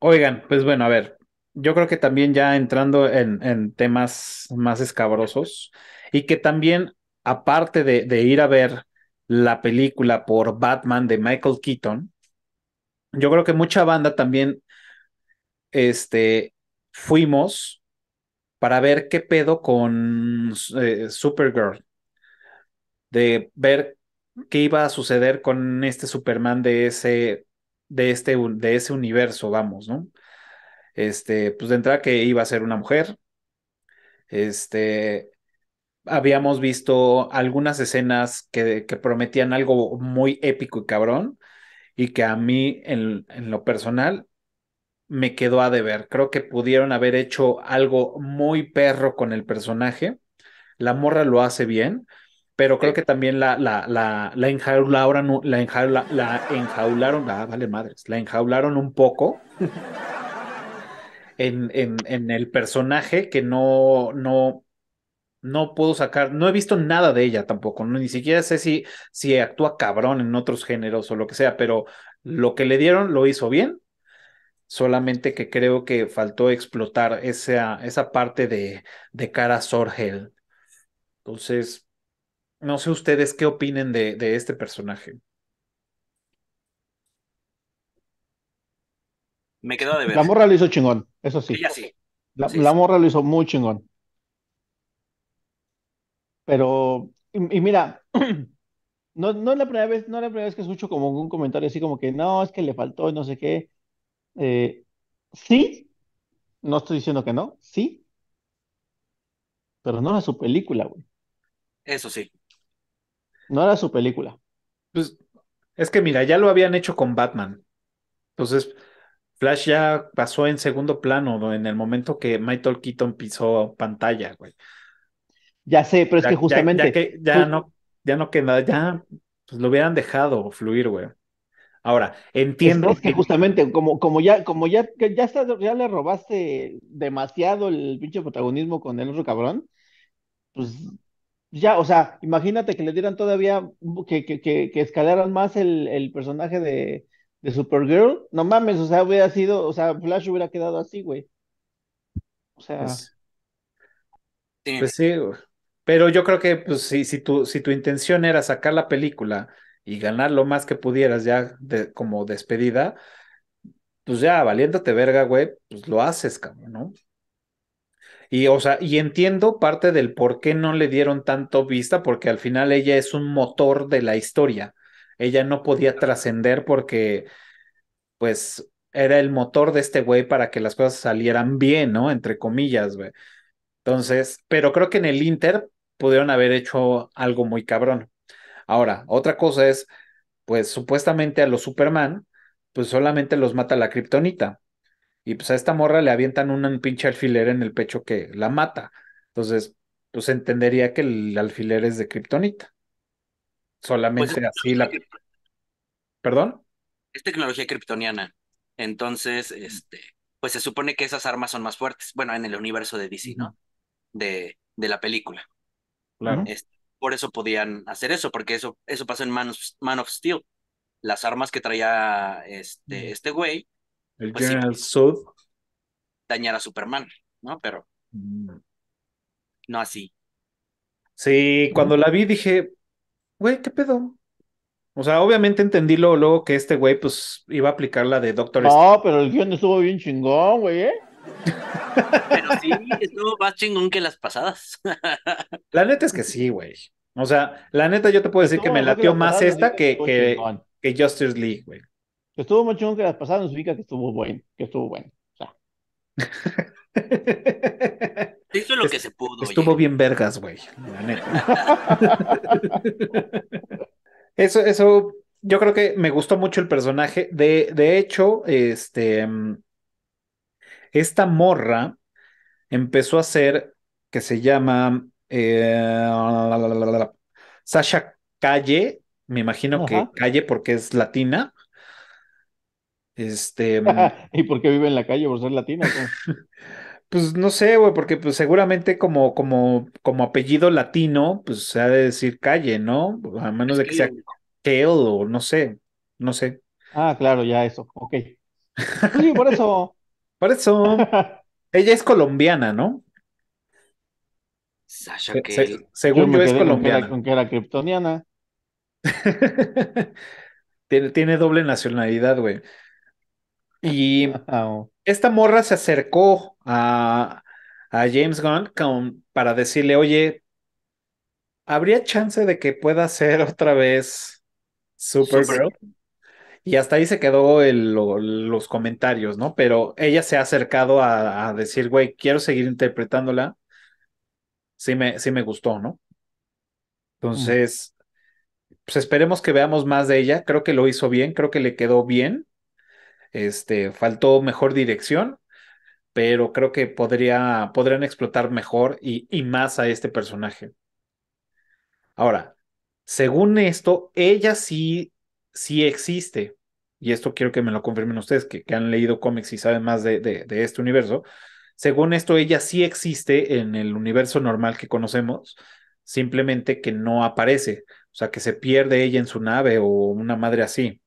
Oigan, pues bueno, a ver, yo creo que también ya entrando en, en temas más escabrosos y que también, aparte de, de, ir a ver la película por Batman de Michael Keaton, yo creo que mucha banda también este, fuimos para ver qué pedo con eh, Supergirl, de ver qué iba a suceder con este Superman de ese, de este, de ese universo, vamos, ¿no? Este, pues de entrada que iba a ser una mujer. Este, habíamos visto algunas escenas que, que prometían algo muy épico y cabrón, y que a mí, en lo personal, me quedó a deber. Creo que pudieron haber hecho algo muy perro con el personaje. La morra lo hace bien, pero creo que también la, la, la, la enjaularon, la, enjaula, la enjaularon, ah, vale madres, la enjaularon un poco en, en, el personaje que no, no, no puedo sacar, no he visto nada de ella tampoco, ni siquiera sé si, si actúa cabrón en otros géneros o lo que sea, pero lo que le dieron lo hizo bien solamente que creo que faltó explotar esa, esa parte de, de cara Sorgel. Entonces, no sé ustedes qué opinen de, de este personaje.
Me quedó de ver. La
morra lo hizo chingón, eso sí. sí. La, sí, la morra lo hizo muy chingón. Pero, y, mira, no, no la primera vez, no es la primera vez que escucho como un comentario así como que no, es que le faltó, no sé qué. Eh, sí, no estoy diciendo que no, sí, pero no era su película, güey. Eso sí. No era su película. Pues es que mira, ya lo
habían hecho con Batman. Entonces, Flash ya pasó en segundo plano en el momento que Michael Keaton pisó pantalla, güey.
Ya sé, pero es que justamente. Ya, ya no,
ya no queda, ya pues, lo hubieran dejado fluir, güey. Ahora, entiendo. Es, que,
justamente, como, como ya, como ya, ya, le robaste demasiado el pinche protagonismo con el otro cabrón, pues ya, o sea, imagínate que le dieran todavía, que, que, escalaran más el, personaje de, de, Supergirl, no mames, o sea, hubiera sido, o sea, Flash hubiera quedado así, güey. O sea.
Pues,
sí, pues pero yo creo que pues, si, si tu intención era sacar la película y ganar lo más que pudieras ya como despedida, pues ya valiéndote verga, güey, pues lo haces, cabrón, ¿no? Y, o sea, y entiendo parte del por qué no le dieron tanto vista, porque al final ella es un motor de la historia. Ella no podía trascender porque, pues, era el motor de este güey para que las cosas salieran bien, ¿no? Entre comillas, güey. Entonces, pero creo que en el Inter pudieron haber hecho algo muy cabrón. Ahora, otra cosa es, pues supuestamente a los Superman, pues solamente los mata la kriptonita. Y pues a esta morra le avientan un pinche alfiler en el pecho que la mata. Entonces, pues entendería que el alfiler es de kriptonita. Pues, solamente así la... ¿Perdón?
Es tecnología kriptoniana. Entonces, este, pues se supone que esas armas son más fuertes. Bueno, en el universo de DC, ¿no? De, de la película. Claro. Este, por eso podían hacer eso, porque eso, eso pasó en Man of, Steel. Las armas que traía este, mm. este güey.
El pues General sí,
Dañar a Superman, ¿no? Pero. Mm. No así.
Sí, cuando la vi dije, güey, ¿qué pedo? O sea, obviamente entendí luego, que este güey, pues, iba a aplicar la de Doctor No, pero el guión
estuvo bien chingón, güey, ¿eh?
Pero sí, estuvo más chingón que las pasadas.
La neta es que sí, güey. O sea, la neta yo te puedo decir que me latió más esta que, que, Justice League,
güey. Estuvo más chingón que las pasadas, nos ubica que estuvo bueno, que estuvo bueno. O sea. hizo lo que se pudo. Estuvo bien vergas, güey.
La
neta. eso, eso, yo creo que me gustó mucho el personaje. De, de hecho, este mm, esta morra empezó a ser, que se llama eh, Sasha Calle, me imagino que Calle porque es latina.
Este. Mm, ¿Y por qué vive en la calle por ser latina?
pues no sé, güey, porque pues seguramente como, como, como apellido latino, pues se ha de decir calle, ¿no? A menos de que sea Kale o no sé, no sé. Ah, claro, ya eso, ok.
Sí, por eso,
por eso. ella es colombiana, ¿no?
Sasha que según yo, es colombiana. Con
que era kryptoniana. tiene, doble nacionalidad, güey. Y esta morra se acercó a, James Gunn para decirle, oye, ¿habría chance de que pueda ser otra vez Supergirl? y hasta ahí se quedó los comentarios, ¿no? Pero ella se ha acercado a, decir, güey, quiero seguir interpretándola. Sí me, sí me gustó, ¿no? Mm. Entonces, pues esperemos que veamos más de ella. Creo que lo hizo bien, creo que le quedó bien. Este, faltó mejor dirección, pero creo que podría, podrían explotar mejor y, y más a este personaje. Ahora, según esto, ella sí sí existe, y esto quiero que me lo confirmen ustedes que, que han leído cómics y saben más de, de, este universo, según esto ella sí existe en el universo normal que conocemos, simplemente que no aparece, o sea, que se pierde ella en su nave o una madre así,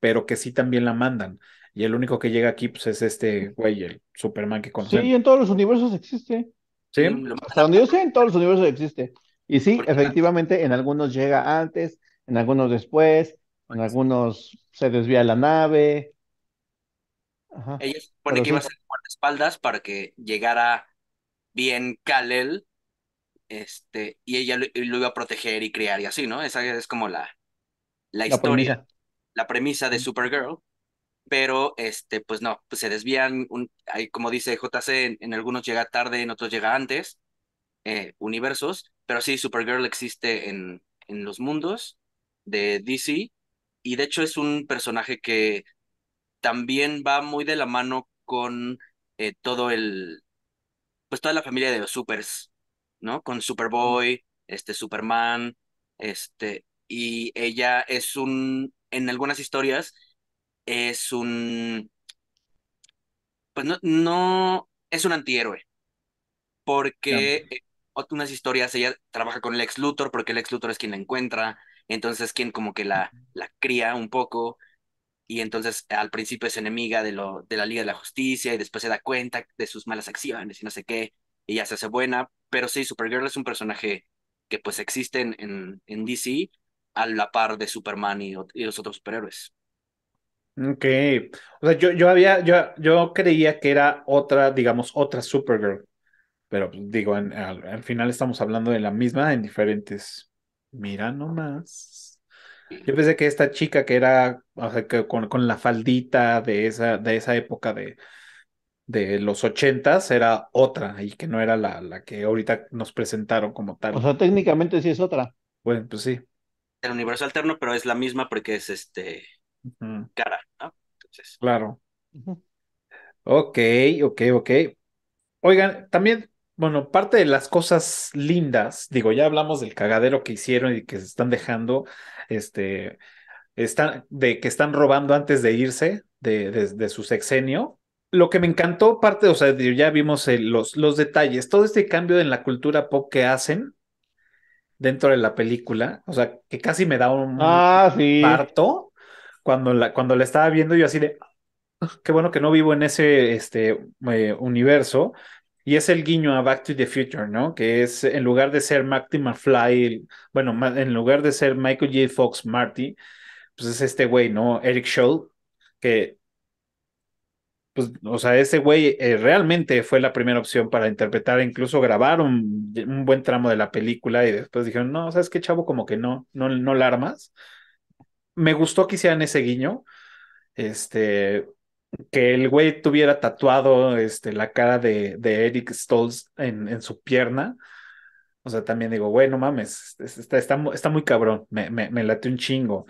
pero que sí también la mandan. Y el único que llega aquí pues, es este güey, el Superman que conocemos. Sí,
en todos los universos existe. Sí. Hasta donde yo sé, en todos los universos existe. Y sí, efectivamente, en algunos llega antes, en algunos después, en algunos se desvía la nave.
Ajá, Ella supone que iba a ser espaldas para que llegara bien Kalel este, y ella lo, iba a proteger y criar y así, ¿no? Esa es como la,
la, historia,
la premisa de Supergirl. Pero, este, pues no, pues se desvían, un, hay, como dice JC, en, algunos llega tarde, en otros llega antes, eh, universos, pero sí, Supergirl existe en, en los mundos de DC y de hecho es un personaje que también va muy de la mano con eh, todo el, pues toda la familia de los supers, ¿no? Con Superboy, este Superman, este, y ella es un, en algunas historias, es un, pues no, no es un antihéroe, porque en otras historias ella trabaja con Lex Luthor, porque Lex Luthor es quien la encuentra, entonces quien como que la, la cría un poco y entonces al principio es enemiga de, lo, de la Liga de la Justicia y después se da cuenta de sus malas acciones y no sé qué, y ya se hace buena, pero sí, Supergirl es un personaje que pues existe en, en, DC a la par de Superman y, los otros superhéroes.
Ok, o sea, yo, yo había, yo, yo creía que era otra, digamos, otra Supergirl, pero pues, digo, al final estamos hablando de la misma en diferentes Mira nomás. Yo pensé que esta chica que era, o sea, con, la faldita de esa, de esa época de, los ochentas era otra y que no era la, la que ahorita nos presentaron como tal. O sea, técnicamente sí es otra. Bueno, pues sí.
El universo alterno, pero es la misma porque es este
cara, ¿no? Claro. Ok, ok, ok. Oigan, también bueno, parte de las cosas lindas, digo, ya hablamos del cagadero que hicieron y que se están dejando, este, están, de que están robando antes de irse de, de, su sexenio. Lo que me encantó, parte, o sea, ya vimos los, los detalles, todo este cambio en la cultura pop que hacen dentro de la película, o sea, que casi me da un ah, parto cuando la, cuando la estaba viendo yo así de, ah, qué bueno que no vivo en ese este, eh, universo, y es el guiño a Back to the Future, ¿no? Que es, en lugar de ser Marty McFly, bueno, en lugar de ser Michael J. Fox Marty, pues es este güey, ¿no? Eric Scholl, que, pues, o sea, ese güey eh, realmente fue la primera opción para interpretar, incluso grabar un, buen tramo de la película y después dijeron, no, ¿sabes qué, chavo? Como que no, no, no la armas. Me gustó que hicieran ese guiño, este, que el güey tuviera tatuado este, la cara de, Eric Stolz en, en, su pierna. O sea, también digo, güey, no mames, está, está, está muy cabrón, me, me, late un chingo.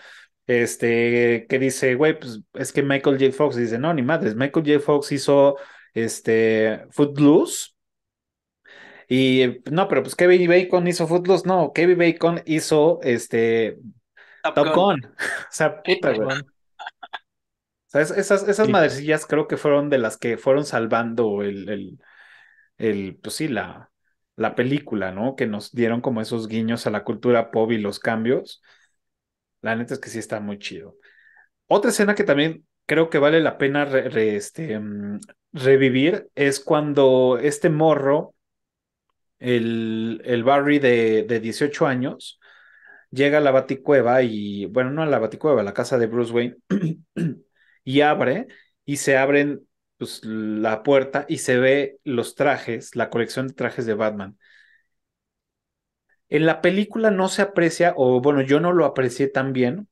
Este, que dice, güey, pues es que Michael J. Fox dice, no, ni madres, Michael J. Fox hizo este, Footloose. Y no, pero pues Kevin Bacon hizo Footloose, no, Kevin Bacon hizo este, Top, Gun. o sea, puta, güey esas, esas madrecillas creo que fueron de las que fueron salvando el, el, el pues sí, la, la película, ¿no? Que nos dieron como esos guiños a la cultura pop y los cambios. La neta es que sí está muy chido. Otra escena que también creo que vale la pena este, mm, revivir es cuando este morro, el, el Barry de, de 18 años, llega a la Baticueva y, bueno, no a la Baticueva, a la casa de Bruce Wayne. y abre y se abren pues, la puerta y se ve los trajes, la colección de trajes de Batman. En la película no se aprecia, o bueno, yo no lo aprecié tan bien,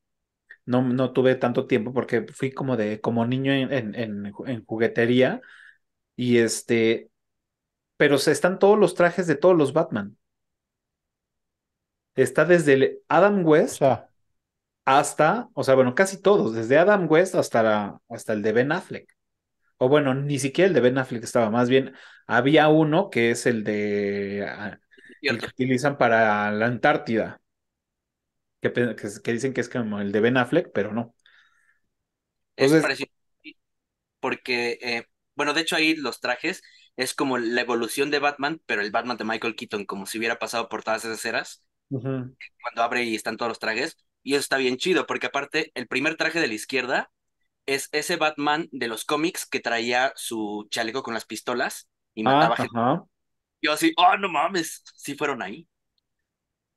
no, no tuve tanto tiempo porque fui como de como niño en, juguetería y este, pero están todos los trajes de todos los Batman. Está desde el Adam West hasta, o sea, bueno, casi todos, desde Adam West hasta, hasta el de Ben Affleck. O bueno, ni siquiera el de Ben Affleck estaba, más bien había uno que es el de ah, el que utilizan para la Antártida. Que, que, dicen que es como el de Ben Affleck, pero no.
es parecido porque, eh, bueno, de hecho ahí los trajes es como la evolución de Batman, pero el Batman de Michael Keaton, como si hubiera pasado por todas esas eras. Cuando abre y están todos los trajes, y eso está bien chido, porque aparte, el primer traje de la izquierda es ese Batman de los cómics que traía su chaleco con las pistolas y ah, mataba gente. Yo así, oh, no mames, sí fueron ahí.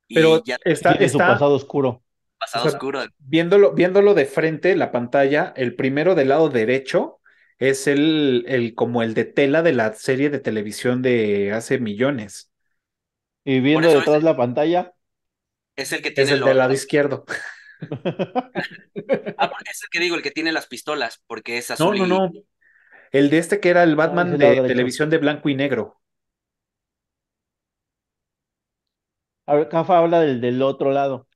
Pero ya... está, está... su pasado oscuro. Pasado oscuro.
Viéndolo, viéndolo de frente, la pantalla, el primero del lado derecho es el, el como el de tela de la serie de televisión de hace millones. Y viendo detrás la pantalla,
es el que tiene. Es el del lado
izquierdo.
ah, es el que digo, el que tiene las pistolas, porque es azul. No, no, no.
El de este que era el Batman de, televisión de blanco y negro.
A ver, Cafa habla
del, del otro lado.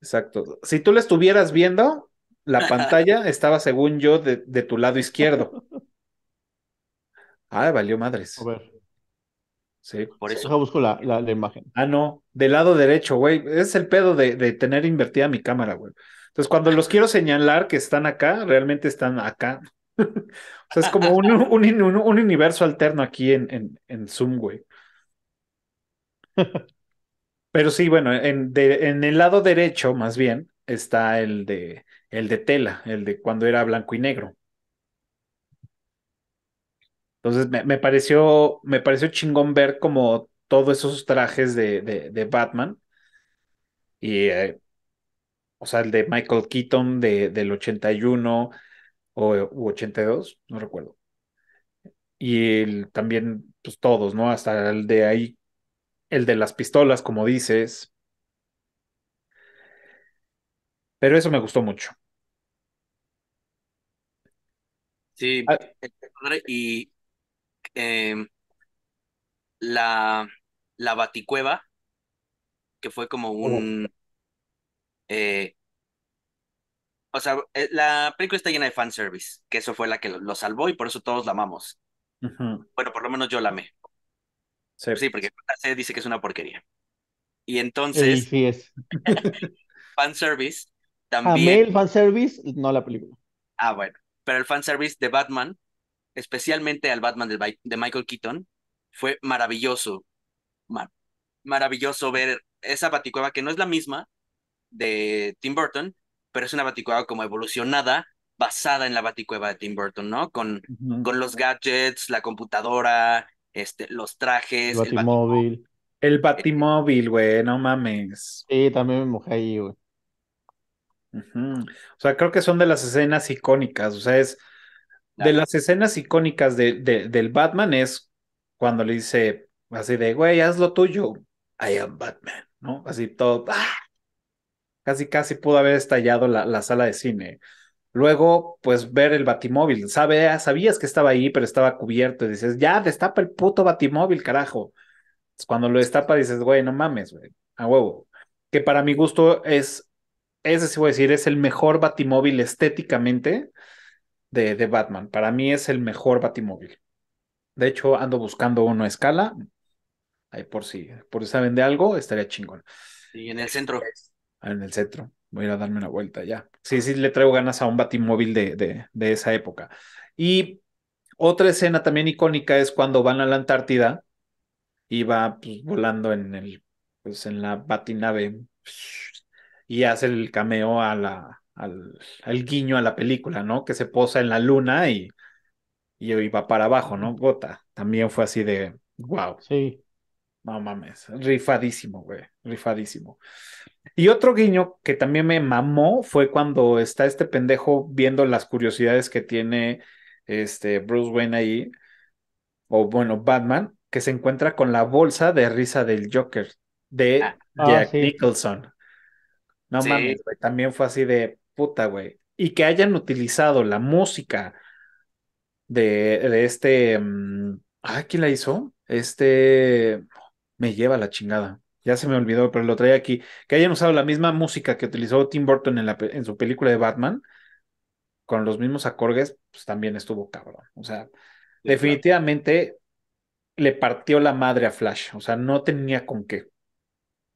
Exacto. Si tú le estuvieras viendo, la pantalla estaba, según yo, de, de tu lado izquierdo. Ah, valió madres. A ver. Sí. Por eso. ya busco la, imagen. Ah, no, del lado derecho, güey. Es el pedo de, tener invertida mi cámara, güey. Entonces, cuando los quiero señalar que están acá, realmente están acá. o sea, es como un, un, universo alterno aquí en, en, en Zoom, güey. Pero sí, bueno, en, en el lado derecho, más bien, está el de, el de tela, el de cuando era blanco y negro. Entonces me, pareció, me pareció chingón ver como todos esos trajes de, de, Batman. Y, eh, o sea, el de Michael Keaton de, del 81 o eh, u 82, no recuerdo. Y también, pues todos, ¿no? Hasta el de ahí, el de las pistolas, como dices. Pero eso me gustó mucho.
Sí, ah. y Em, la, la Baticueva, que fue como oh. un... Eh, o sea, eh, la película está llena de fanservice, que eso fue la que lo, salvó y por eso todos la amamos. Bueno, por lo menos yo la amé. Sí, porque dice que es una porquería. Y entonces... Sí,
sí es.
fanservice también... Amé
el fanservice, no la película.
Ah, bueno. Pero el fanservice de Batman especialmente al Batman de, Michael Keaton, fue maravilloso. maravilloso ver esa Baticueva que no es la misma de Tim Burton, pero es una Baticueva como evolucionada, basada en la Baticueva de Tim Burton, ¿no? Con, con los gadgets, la computadora, este, los trajes, el
batimóvil. El batimóvil, güey, no mames. Sí, también me mojé ahí, güey.
O
sea, creo que son de las escenas icónicas, o sea, es de las escenas icónicas de, del Batman es cuando le dice así de, güey, haz lo tuyo, I am Batman, ¿no? Así todo, ¡ah! casi, casi pudo haber estallado la, sala de cine. Luego, pues ver el batimóvil, Sabe, sabías que estaba ahí, pero estaba cubierto, y dices, ya, destapa el puto batimóvil, carajo. cuando lo destapa, dices, güey, no mames, güey, a huevo. Que para mi gusto es, ese sí voy a decir, es el mejor batimóvil estéticamente de, Batman. Para mí es el mejor Batimóvil. De hecho, ando buscando uno a escala. Ahí por si, por saben de algo, estaría chingón.
Y en el centro.
Ah, en el centro. Voy a ir a darme una vuelta ya. Sí, sí, le traigo ganas a un batimóvil de, de, esa época. Y otra escena también icónica es cuando van a la Antártida y va pues, volando en el, pues en la batinave y hace el cameo a la, al, guiño a la película, ¿no? Que se posa en la luna y, y, para abajo, ¿no? Gota. También fue así de, wow. Sí. No mames, rifadísimo, güey, rifadísimo. Y otro guiño que también me mamó fue cuando está este pendejo viendo las curiosidades que tiene este Bruce Wayne ahí, o bueno, Batman, que se encuentra con la bolsa de risa del Joker de ah, ah, Jack Nicholson. No mames, güey, también fue así de puta, güey. Y que hayan utilizado la música de, de este... Mm, ¿quién la hizo? Este... Me lleva la chingada. Ya se me olvidó, pero lo traía aquí. Que hayan usado la misma música que utilizó Tim Burton en, la, en su película de Batman, con los mismos acordes, pues también estuvo cabrón. O sea, definitivamente le partió la madre a Flash. O sea, no tenía con qué.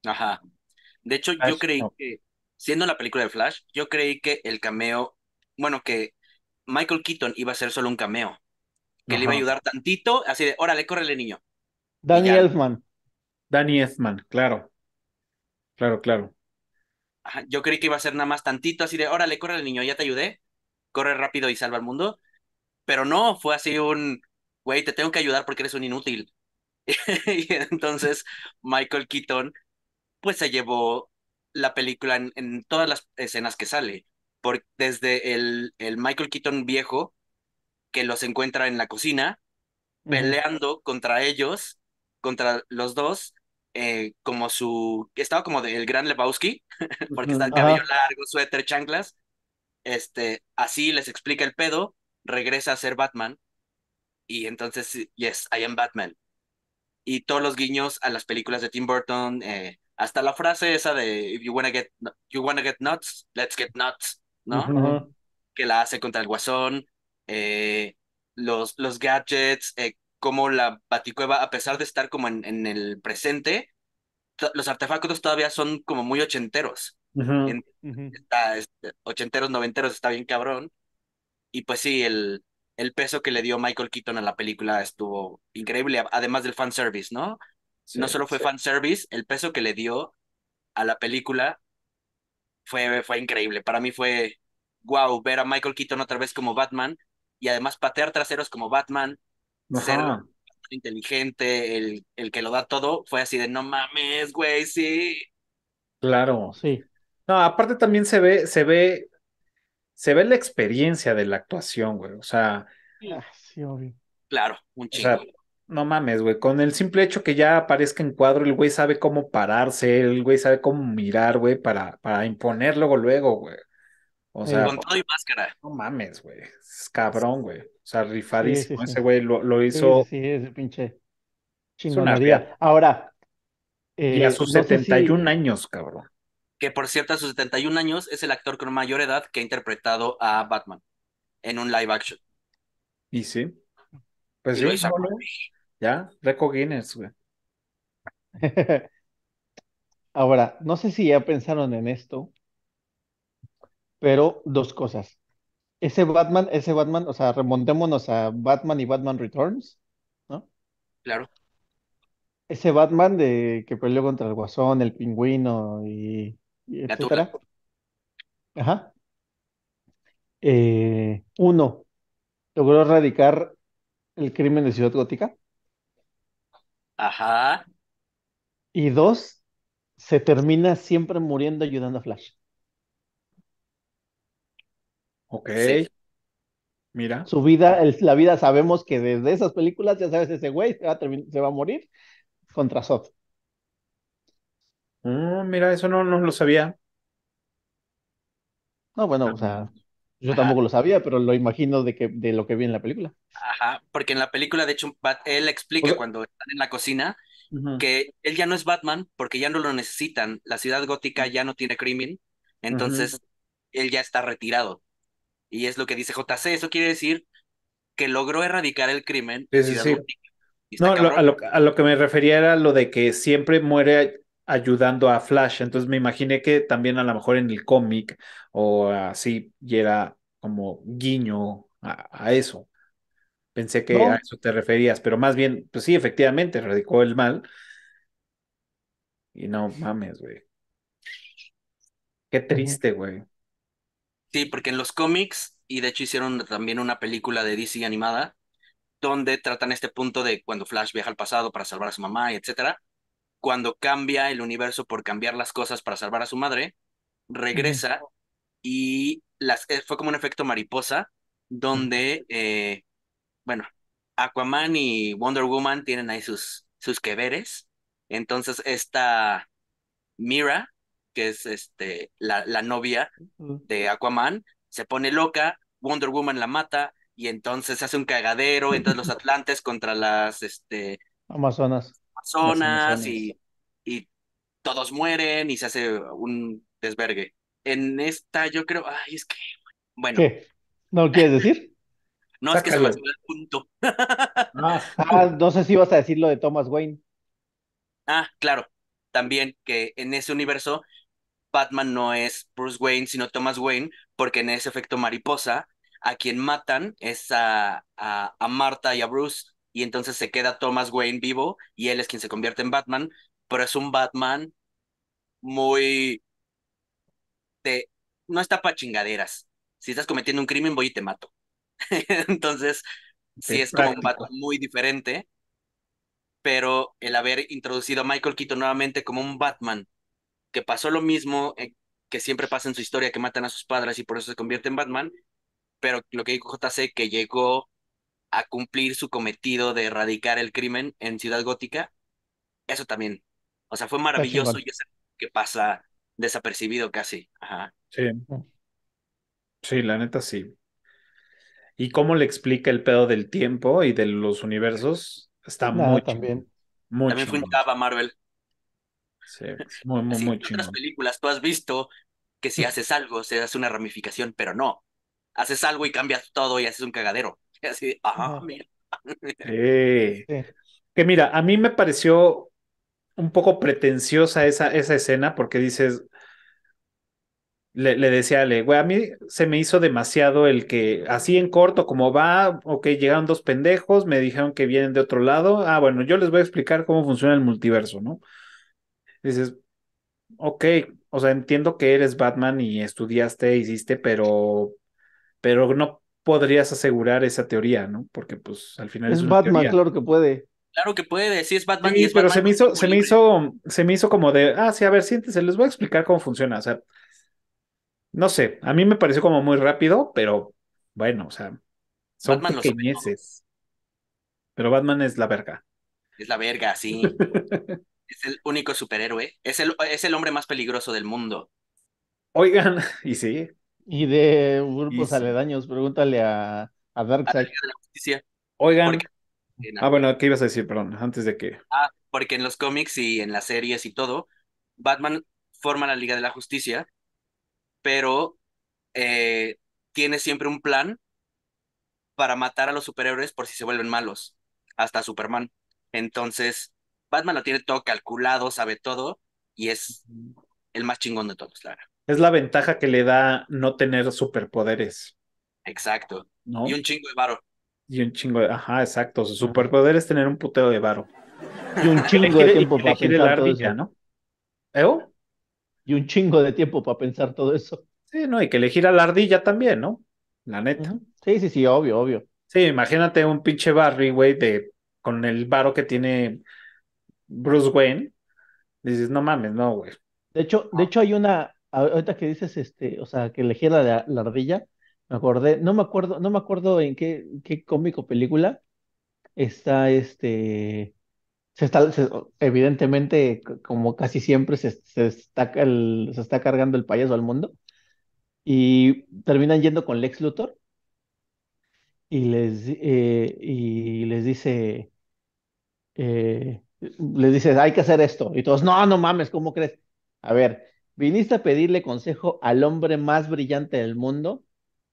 Ajá. De hecho, yo creí que siendo la película de Flash, yo creí que el cameo, bueno, que Michael Keaton iba a ser solo un cameo, que le iba a ayudar tantito, así de, órale, córrele, niño.
Danny Elfman. Danny Elfman, claro. Claro, claro.
yo creí que iba a ser nada más tantito, así de, órale, córrele, niño, ya te ayudé, corre rápido y salva al mundo. Pero no, fue así un, güey, te tengo que ayudar porque eres un inútil. y entonces Michael Keaton, pues se llevó la película en, todas las escenas que sale. Porque desde el, el, Michael Keaton viejo, que los encuentra en la cocina, peleando contra ellos, contra los dos, eh, como su. Estaba como del gran Lebowski, porque está el cabello largo, suéter, chanclas. Este, así les explica el pedo, regresa a ser Batman. Y entonces, yes, I am Batman. Y todos los guiños a las películas de Tim Burton, eh, hasta la frase esa de If you wanna get, you wanna get nuts, let's get nuts, ¿no? Que la hace contra el guasón, eh, los, los gadgets, eh, como la baticueva, a pesar de estar como en, en el presente, los artefactos todavía son como muy ochenteros. Este, ochenteros, noventeros, está bien cabrón. Y pues sí, el, el peso que le dio Michael Keaton a la película estuvo increíble, además del fanservice, ¿no? no solo fue fan fanservice, el peso que le dio a la película fue, fue increíble. Para mí fue wow ver a Michael Keaton otra vez como Batman y además patear traseros como Batman, ser inteligente, el, el que lo da todo, fue así de no mames, güey, sí.
Claro, sí. No, aparte también se ve, se ve, se ve la experiencia de la actuación, güey. O sea.
Ah, claro, un chingo
no mames, güey, con el simple hecho que ya aparezca en cuadro, el güey sabe cómo pararse, el güey sabe cómo mirar, güey, para, para imponer luego, luego, güey. O sea, con
todo y máscara. No
mames, güey. Es cabrón, güey. O sea, rifadísimo. Ese güey lo, hizo.
Sí, sí, ese pinche chingonería. Ahora. y a eh, sus 71 años,
cabrón.
Que por cierto, a sus 71 años es el actor con mayor edad que ha interpretado a Batman en un live action.
Y sí. Pues yo...
Ya, Reco Guinness, güey.
Ahora, no sé si ya pensaron en esto, pero dos cosas. Ese Batman, ese Batman, o sea, remontémonos a Batman y Batman Returns, ¿no? Claro. Ese Batman de que peleó contra el Guasón, el Pingüino y, etcétera. Ajá. Eh, uno, logró erradicar el crimen de Ciudad Gótica. Ajá. Y dos, se termina siempre muriendo ayudando a Flash. Ok, mira. Su vida, la vida sabemos que desde esas películas, ya sabes, ese güey se va a, morir contra Zod. Mm, mira, eso no, no lo sabía. No, bueno, ah. o sea, yo tampoco lo sabía, pero lo imagino de, que, de lo que vi en la película.
Ajá, porque en la película, de hecho, él explica cuando están en la cocina que él ya no es Batman porque ya no lo necesitan. La ciudad gótica ya no tiene crimen, entonces él ya está retirado. Y es lo que dice JC, eso quiere decir que logró erradicar el crimen. Sí, sí,
No, a, lo, a, lo, que me refería era lo de que siempre muere ayudando a Flash. Entonces me imaginé que también a lo mejor en el cómic o así, y era como guiño a, eso. Pensé que a eso te referías, pero más bien, pues sí, efectivamente, radicó el mal. Y no mames, güey. Qué triste, güey.
Sí, porque en los cómics, y de hecho hicieron también una película de DC animada, donde tratan este punto de cuando Flash viaja al pasado para salvar a su mamá, etcétera cuando cambia el universo por cambiar las cosas para salvar a su madre, regresa y las, eh, fue como un efecto mariposa, donde, eh, bueno, Aquaman y Wonder Woman tienen ahí sus, sus que Entonces, esta Mira, que es este, la, la novia de Aquaman, se pone loca, Wonder Woman la mata, y entonces hace un cagadero, entre los Atlantes contra las, este...
Amazonas
personas y, y todos mueren y se hace un desvergue. En esta yo creo, ay, es que, bueno. ¿Qué?
¿No lo quieres decir? no, es que se el
punto. Ah,
ah, no sé si vas a decir lo de Thomas Wayne.
Ah, claro, también que en ese universo Batman no es Bruce Wayne, sino Thomas Wayne, porque en ese efecto mariposa, a quien matan es a, a, a Marta y a Bruce, y entonces se queda Thomas Wayne vivo y él es quien se convierte en Batman, pero es un Batman muy de no está para chingaderas. Si estás cometiendo un crimen, voy y te mato. entonces, sí es, como un Batman muy diferente, pero el haber introducido a Michael Keaton nuevamente como un Batman que pasó lo mismo eh, que siempre pasa en su historia, que matan a sus padres y por eso se convierte en Batman, pero lo que dijo JC, que llegó a cumplir su cometido de erradicar el crimen en Ciudad Gótica, eso también, o sea, fue maravilloso y es que pasa desapercibido casi.
Sí. la neta sí. Y cómo le explica el pedo del tiempo y de los universos, está muy bien
también fue un
cava Marvel. Sí,
muy, muy, En
otras películas tú has visto que si haces algo se hace una ramificación, pero no. Haces algo y cambias todo y haces un cagadero. Así, ah, mira.
Que mira, a mí me pareció un poco pretenciosa esa, esa escena porque dices, le, decía a güey, a mí se me hizo demasiado el que así en corto como va, ok, llegaron dos pendejos, me dijeron que vienen de otro lado, ah, bueno, yo les voy a explicar cómo funciona el multiverso, ¿no? Dices, ok, o sea, entiendo que eres Batman y estudiaste, hiciste, pero, pero no podrías asegurar esa teoría, ¿no? Porque pues al final es, es Batman,
claro que puede. Claro que puede, sí es Batman. pero se
me hizo, se me hizo, se me hizo como de, ah, sí, a ver, siéntese, les voy a explicar cómo funciona. O sea, no sé, a mí me pareció como muy rápido, pero bueno, o sea, son Batman pequeñeces. Pero Batman es la verga.
Es la verga, sí. es el único superhéroe. Es es el hombre más peligroso del mundo.
Oigan, y sí, y de grupos aledaños, pregúntale a, a Darkseid.
Oigan. Ah, bueno, ¿qué ibas a decir, perdón? Antes de que.
Ah, porque en los cómics y en las series y todo, Batman forma la Liga de la Justicia, pero eh, tiene siempre un plan para matar a los superhéroes por si se vuelven malos, hasta Superman. Entonces, Batman lo tiene todo calculado, sabe todo, y es el más chingón de todos, claro
es la ventaja que le da no tener superpoderes.
Exacto. Y un chingo de varo.
Y un chingo de, ajá, exacto. Su superpoder es tener un puteo
de varo.
Y un chingo de tiempo para pensar todo eso. ¿no?
¿Eh? Y un chingo de tiempo para pensar todo eso. Sí, no, y que elegir a la ardilla también, ¿no? La
neta. Sí, sí, sí, obvio, obvio. Sí, imagínate un pinche Barry, güey, de con el varo que tiene Bruce Wayne. Dices, no mames, no, güey.
De hecho, de hecho hay una, ahorita que dices, este, o sea, que elegí la, la ardilla, me acordé, no me acuerdo, no me acuerdo en qué, qué cómico película está este, se está, evidentemente, como casi siempre, se, está, se está cargando el payaso al mundo y terminan yendo con Lex Luthor y les, eh, y les dice, eh, les dice, hay que hacer esto. Y todos, no, no mames, ¿cómo crees? A ver, viniste a pedirle consejo al hombre más brillante del mundo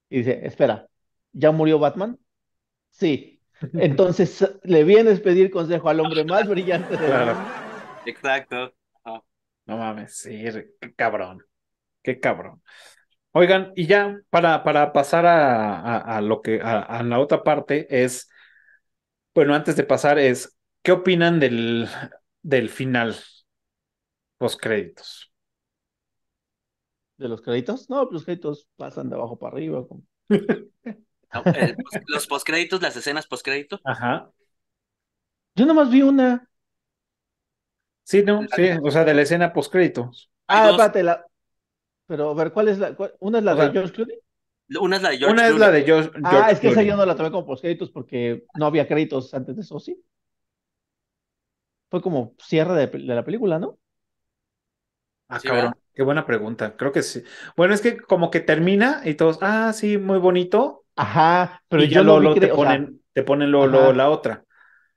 y dice, espera, ¿ya murió Batman? Sí. Entonces le vienes a pedir consejo al hombre más brillante del mundo. Exacto. Ah.
No mames, sí, qué cabrón. Qué cabrón. Oigan, y ya para, para pasar a, a, lo que a, a, la otra parte es, bueno, antes de pasar es, ¿qué opinan del, del final? Los créditos.
¿De los créditos? No, los créditos pasan de abajo para arriba.
los postcréditos, las escenas postcréditos. Ajá.
Yo
nomás vi una. Sí, no, sí, o sea, de la escena postcréditos.
Ah,
espérate, la... Pero, a ver, ¿cuál es la? ¿Una es la de George Clooney? Una es la de George Una es la de George, Ah, es que esa yo no la tomé como postcréditos porque no había créditos antes de eso, ¿sí? Fue como cierre de, la película, ¿no? Ah, cabrón.
Qué buena pregunta, creo que sí. Bueno, es que como que termina y todos, ah, sí, muy bonito.
Ajá, pero lo, te, ponen, te ponen la otra.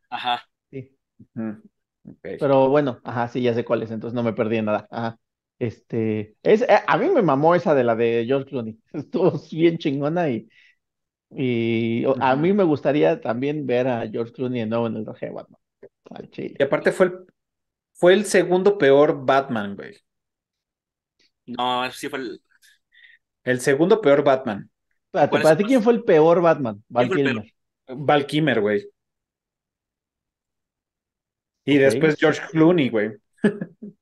Ajá. Sí.
Pero bueno, ajá, sí, ya sé cuál es, entonces no me perdí en nada. Ajá. Este, eh, a mí me mamó esa de la de George Clooney. Estuvo bien chingona y, y a mí me gustaría también ver a George Clooney en el Batman. Y aparte fue fue el segundo peor Batman, güey.
No, sí fue el.
El segundo peor Batman. ¿Para, ti quién fue el peor Batman? Val Kilmer. güey.
Y después George Clooney, güey.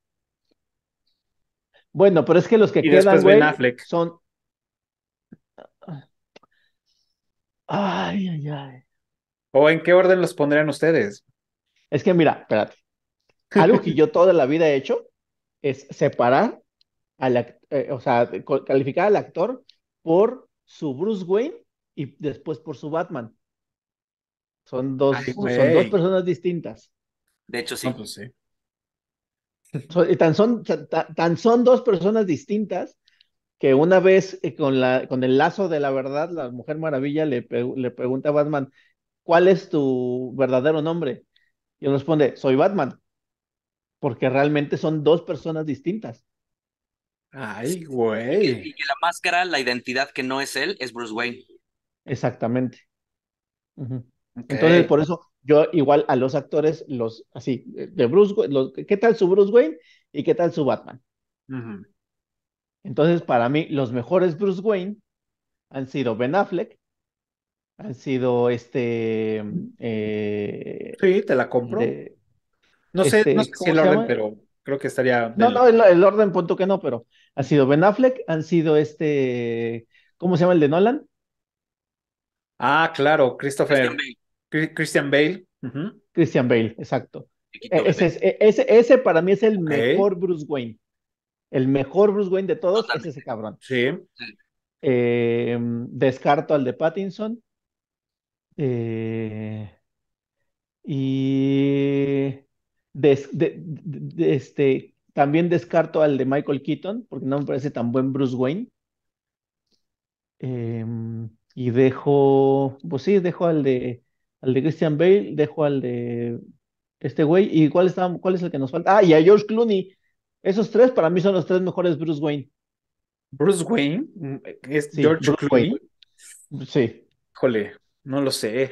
bueno, pero es que los que quedan, güey, son... Ay, ay, ay. ¿O en qué orden los pondrían ustedes? Es que mira, espérate. Algo que yo toda la vida he hecho es separar eh, o sea, calificar al actor por su Bruce Wayne y después por su Batman. Son dos, son dos personas distintas.
De hecho, sí. Pues sí.
tan, son, tan, son dos personas distintas que una vez eh, con, la, con el lazo de la verdad, la Mujer Maravilla le, le pregunta a Batman, ¿cuál es tu verdadero nombre? Y él responde, soy Batman, porque realmente son dos personas distintas. Ay, güey. Y
que la máscara, la identidad que no es él, es Bruce Wayne.
Exactamente. Entonces, por eso yo igual a los actores, los así, de Bruce Wayne, ¿qué tal su Bruce Wayne y qué tal su Batman? Entonces, para mí, los mejores Bruce Wayne han sido Ben Affleck, han sido este... Eh, sí, te la compro. no, sé, no este, sé si orden, pero
Creo que estaría. No, no,
el, orden punto que no, pero ha sido Ben Affleck, han sido este. ¿Cómo se llama el de Nolan?
Ah, claro, Christopher. Christian Bale.
Christian Bale, exacto. E-, e-, ese, ese, para mí es el mejor Bruce Wayne. El mejor Bruce Wayne de todos es ese cabrón. Sí. Em, descarto al de Pattinson. Eh, y este, también descarto al de Michael Keaton, porque no me parece tan buen Bruce Wayne. Em, y dejo, pues sí, dejo al de, al de Christian Bale, dejo al de este güey. ¿Y cuál, cuál es el que nos falta? Ah, y a George Clooney. Esos tres para mí son los tres mejores Bruce Wayne. Bruce Wayne mm, George Clooney. Sí. Híjole, no lo sé.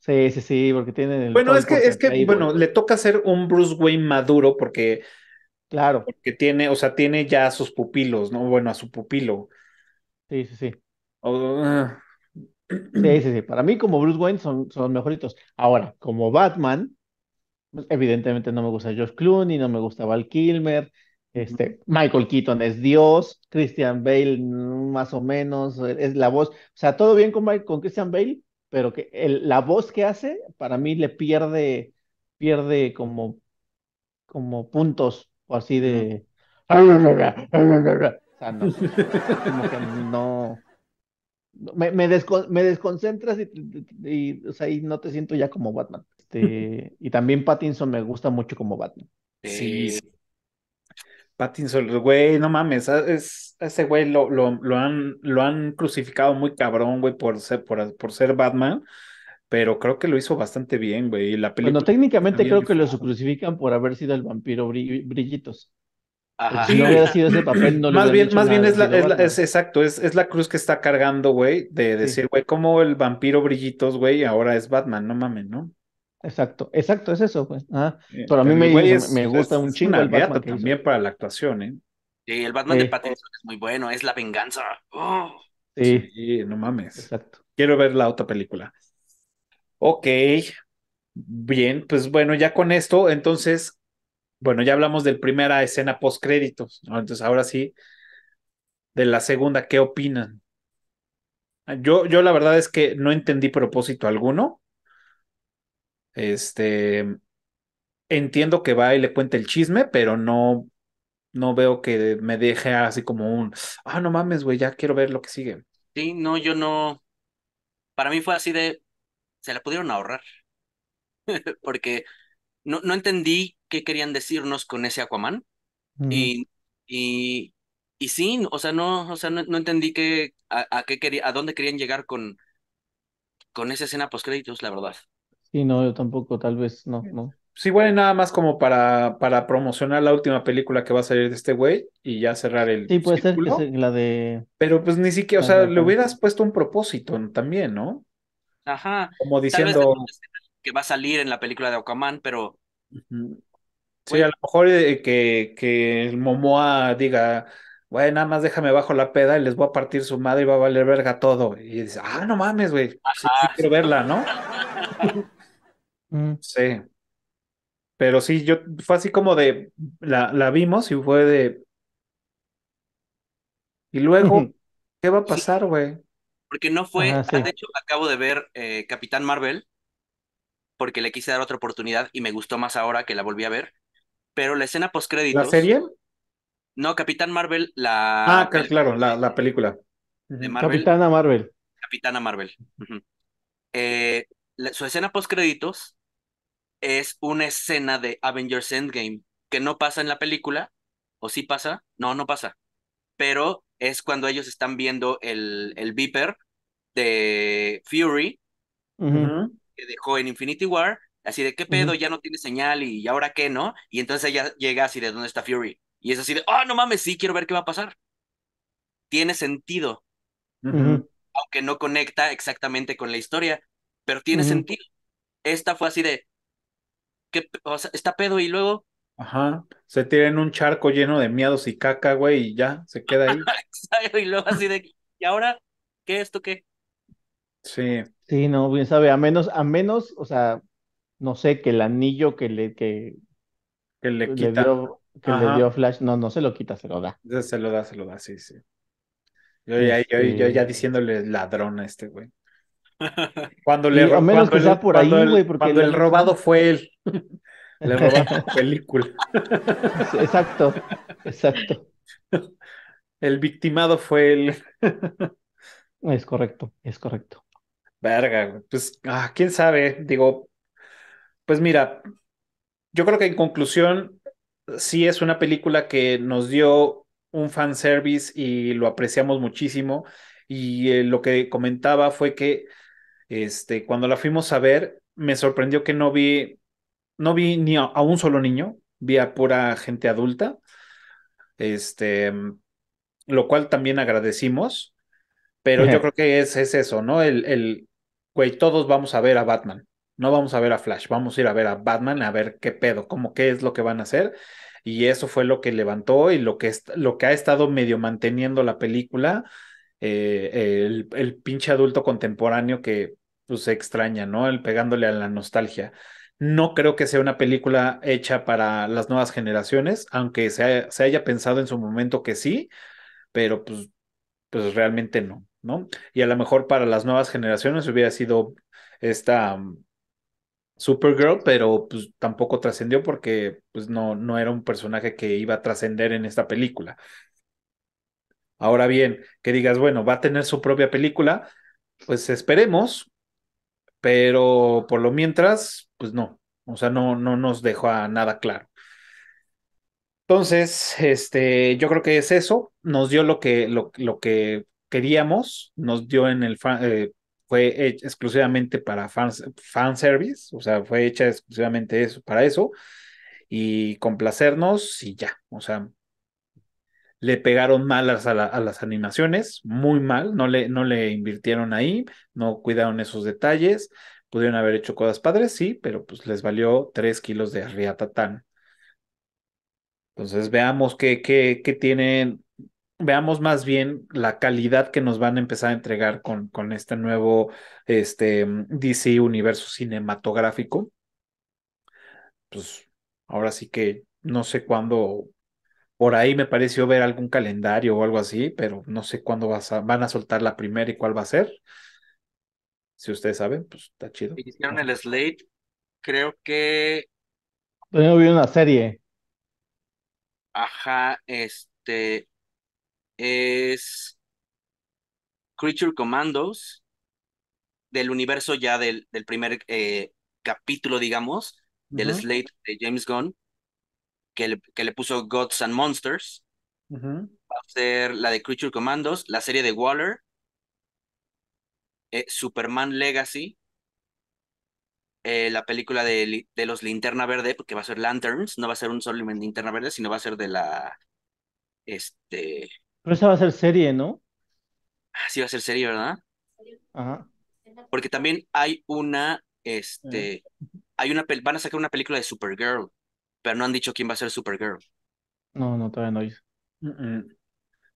Sí, sí, sí, porque tiene el. Bueno, es que, es que, bueno,
le toca ser un Bruce Wayne maduro porque. Claro. Porque tiene, o
sea, tiene ya a sus pupilos, ¿no? Bueno, a su pupilo. Sí, sí, sí. Ah. Sí, sí, sí. Para mí, como Bruce Wayne, son, son mejoritos. Ahora, como Batman, pues, evidentemente no me gusta Josh Clooney, no me gusta Val Kilmer. Este, Michael Keaton es Dios, Christian Bale mm, más o menos, es la voz, o sea, todo bien con Christian Bale, pero que el, la voz que hace, para mí le pierde, pierde como, como puntos, o así de... no, Me, me desconcentras y, o sea, y, no te siento ya como Batman. Este, y también Pattinson me gusta mucho como Batman.
Sí, sí, Pattinson, güey, no mames, ah, es, ese güey lo, lo, han, lo han crucificado muy cabrón, güey, por ser, por, por ser Batman, pero creo que lo hizo bastante bien, güey. La película bueno, técnicamente creo que lo crucifican
por haber sido el vampiro
brillitos. Si no hubiera sido ese papel, no Más bien, más bien es, es, exacto, es, la cruz que está cargando, güey, de decir, güey, como el vampiro brillitos, güey, ahora es Batman, no mames, ¿no?
Exacto, exacto, es eso, pues. Eh, pero a mí me, gusta un chingo el Batman
también para la actuación, ¿eh?
Sí, el Batman de Pattinson es muy bueno, es la venganza. Oh. Sí. no
mames. Exacto. Quiero ver la otra película. Ok. Bien, pues bueno, ya con esto, entonces, bueno, ya hablamos del primera escena post créditos. Entonces, ahora sí, de la segunda, ¿qué opinan? Yo, yo la verdad es que no entendí propósito alguno este, entiendo que va y le cuenta el chisme, pero no, no veo que me deje así como un, ah, no mames, güey, ya quiero ver lo que sigue.
Sí, no, yo no. Para mí fue así de, se la pudieron ahorrar, porque no, no entendí qué querían decirnos con ese Aquaman. Y, y, y sí, o sea, no, o sea, no, entendí que, a, qué quería, a dónde querían llegar con, con esa escena post créditos, la verdad
y no, yo tampoco, tal vez, no, no.
Sí, igual nada más como para, para promocionar la última película que va a salir de este güey
y ya cerrar el. Sí, puede ser la
de. Pero pues ni siquiera, o sea, le hubieras puesto un propósito también, ¿no?
Ajá. Como diciendo. que va a salir en la película de Aquaman, pero.
Sí, a lo mejor eh, que, que el Momoa diga, güey, nada más déjame bajo la peda y les voy a partir su madre y va a valer verga todo. Y dice, ah, no mames, güey, quiero verla, ¿no? Sí. Pero sí, yo fue así como de la, la vimos y fue de. Y luego, ¿qué va a pasar, güey?
Porque no fue. Ah, de hecho, acabo de ver eh, Capitán Marvel porque le quise dar otra oportunidad y me gustó más ahora que la volví a ver. Pero la escena post créditos. ¿La serie? No, Capitán Marvel, la. Ah,
claro, la, eh, película.
De Capitana Marvel. Capitana Marvel. Eh, su escena post créditos es una escena de Avengers Endgame que no pasa en la película, o sí pasa, no, no pasa, pero es cuando ellos están viendo el, el Viper de Fury
que
dejó en Infinity War, así de qué pedo, ya no tiene señal y ahora qué, ¿no? Y entonces ella llega así de dónde está Fury y es así de, oh, no mames, sí, quiero ver qué va a pasar. Tiene sentido,
aunque
no conecta exactamente con la historia, pero tiene sentido. Esta fue así de, ¿Qué, o está pedo y luego.
Ajá, se tira en un charco lleno de miedos
y caca, güey, y ya, se queda ahí.
y luego así de, ¿y ahora qué es esto qué?
Sí. Sí, no, bien sabe, a menos, a menos, o sea, no sé, que el anillo que le, que, que le, quita. que le dio Flash, no, no se lo quita, se lo da. Se lo
da, se lo da, sí,
sí. Yo, ya, yo ya este diciéndole ladrón
a este güey. Cuando le el robado
fue él. Le la película. Exacto, exacto.
El victimado fue él.
Es correcto, es correcto.
Verga, pues, ah, quién sabe, digo, pues mira, yo creo que en conclusión, sí es una película que nos dio un fanservice y lo apreciamos muchísimo. Y eh, lo que comentaba fue que este, cuando la fuimos a ver, me sorprendió que no vi, no vi ni a, un solo niño, vi a pura gente adulta. Este, lo cual también agradecimos, pero yo creo que es, es eso, ¿no? El, el, güey, todos vamos a ver a Batman, no vamos a ver a Flash, vamos a ir a ver a Batman a ver qué pedo, cómo qué es lo que van a hacer. Y eso fue lo que levantó y lo que, lo que ha estado medio manteniendo la película, eh, el, el, pinche adulto contemporáneo que pues extraña, ¿no? El pegándole a la nostalgia. No creo que sea una película hecha para las nuevas generaciones, aunque se haya, pensado en su momento que sí, pero pues, pues realmente no, ¿no? Y a lo mejor para las nuevas generaciones hubiera sido esta mm, Supergirl, pero pues tampoco trascendió porque pues no, no era un personaje que iba a trascender en esta película. Ahora bien, que digas, bueno, va a tener su propia película, pues esperemos, pero por lo mientras, pues no, o sea, no, no nos dejó nada claro. Entonces, este, yo creo que es eso, nos dio lo que, lo, que queríamos, nos dio en el, eh, fue exclusivamente para fans, service o sea, fue hecha exclusivamente eso, para eso, y complacernos y ya, o sea, le pegaron mal a, las animaciones, muy mal, no le, no le invirtieron ahí, no cuidaron esos detalles, pudieron haber hecho cosas padres, sí, pero pues les valió 3 kilos de riatatán. Entonces veamos qué, qué, qué tienen, veamos más bien la calidad que nos van a empezar a entregar con, con este nuevo este, DC universo cinematográfico. Pues ahora sí que no sé cuándo por ahí me pareció ver algún calendario o algo así, pero no sé cuándo van a soltar la primera y cuál va a ser. Si ustedes saben, pues está chido.
Hicieron el slate, creo que.
También una serie.
Ajá, este. Es. Creature Commandos, del universo ya del, primer eh, capítulo, digamos, del slate de James Gunn que le, puso Gods and Monsters. Va a ser la de Creature Commandos, la serie de Waller, eh, Superman Legacy, eh, la película de, los Linterna Verde, porque va a ser Lanterns, no va a ser un solo Linterna Verde, sino va a ser de la. Este. Pero esa va a
ser serie, ¿no?
Ah, sí, va a ser serie, ¿verdad? Ajá. Porque también hay una. Ah. Este. Hay una. Van a sacar una película de Supergirl pero no han dicho quién va a ser Supergirl.
No, no, todavía
no. Uh O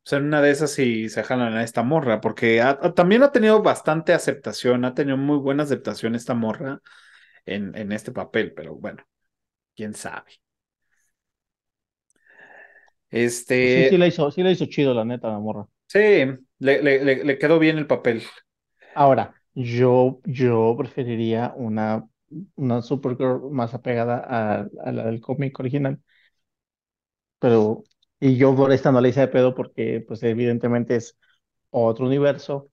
sea, una de esas sí se jalan a esta morra, porque también ha tenido bastante aceptación, ha tenido muy buena aceptación esta morra en, en este papel, pero
bueno, quién sabe.
Este. Pues sí, sí la
hizo, sí la hizo chido, la neta, la morra.
Sí, le, le quedó bien el papel.
Ahora, yo, yo preferiría una una Supergirl más apegada a, la del cómic original. Pero, y yo por esta no la hice de pedo porque, pues, evidentemente es otro universo,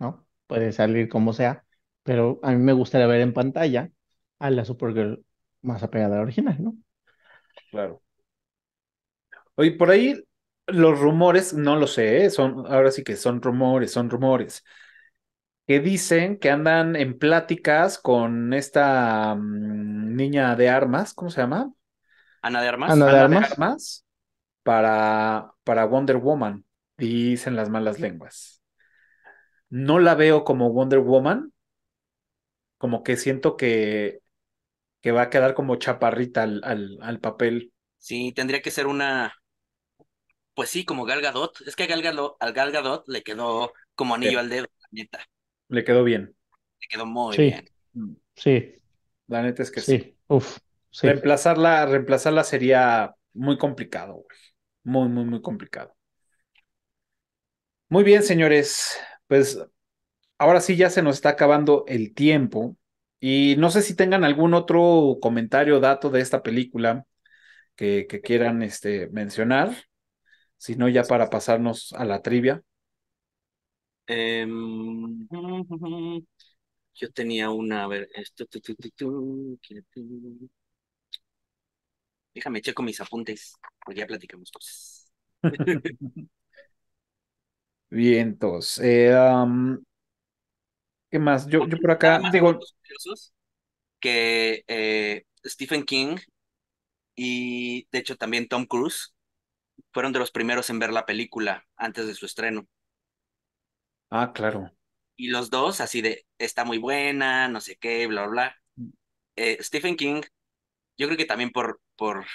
¿no? Puede salir como sea, pero a mí me gustaría ver en pantalla a la Supergirl más apegada a la original, ¿no? Claro. Oye, por ahí
los rumores, no lo sé, ¿eh? son, ahora sí que son rumores, son rumores, que dicen que andan en pláticas con esta mm, niña de armas, ¿cómo se llama?
Ana de armas. Ana de,
armas. para, para Wonder Woman, dicen las malas lenguas. No la veo como Wonder Woman, como que siento que, que va a quedar como chaparrita al, papel.
Sí, tendría que ser una, pues sí, como Gal Gadot. Es que a Gal al Gal le quedó como anillo al dedo, la neta.
Le quedó bien.
Le quedó muy bien.
Mm. Sí. La neta es que sí. Uf. Reemplazarla, reemplazarla sería muy complicado, güey. Muy, muy, muy complicado. Muy bien, señores. Pues ahora sí ya se nos está acabando el tiempo. Y no sé si tengan algún otro comentario, dato de esta película que, quieran este, mencionar. Si no, ya para pasarnos a la trivia.
Em, yo tenía una, a ver, esto, déjame checo mis apuntes, porque ya platicamos cosas.
Bien, entonces, eh, ¿qué más? Yo, yo por acá digo...
Que eh, Stephen King y de hecho también Tom Cruise fueron de los primeros en ver la película antes de su estreno. Ah, claro. Y los dos, así de, está muy buena, no sé qué, bla, bla. Eh, Stephen King, yo creo que también por, por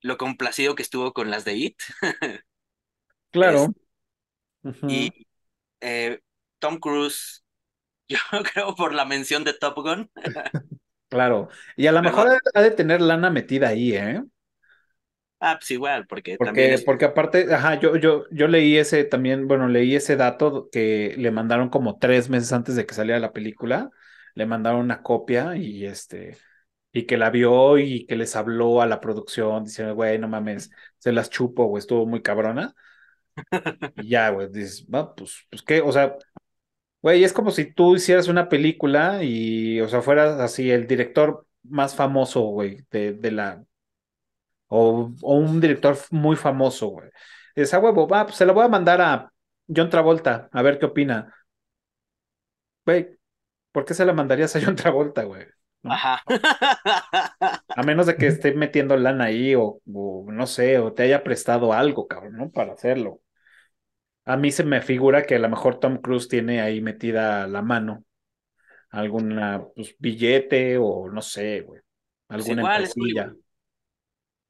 lo complacido que estuvo con las de It.
claro. Este, y
eh, Tom Cruise, yo creo por la mención de Top Gun.
claro. Y a lo mejor ha de tener lana metida ahí, ¿eh?
Ah, pues igual, porque, porque también.
Porque aparte, ajá, yo, yo, yo leí ese también, bueno, leí ese dato que le mandaron como tres meses antes de que saliera la película, le mandaron una copia y este, y que la vio y que les habló a la producción diciendo, güey, no mames, se las chupo, güey, estuvo muy cabrona. y ya, güey, dices, pues, pues qué, o sea, güey, es como si tú hicieras una película y, o sea, fueras así el director más famoso, güey, de, de la o, un director muy famoso, güey. Esa ah, huevo, va, pues se la voy a mandar a John Travolta, a ver qué opina. Güey, ¿por qué se la mandarías a John Travolta, güey? Ajá. A menos de que esté metiendo lana ahí o, no sé, o te haya prestado algo, cabrón, ¿no? Para hacerlo. A mí se me figura que a lo mejor Tom Cruise tiene ahí metida la mano Algún, pues, billete o no sé, güey, pues alguna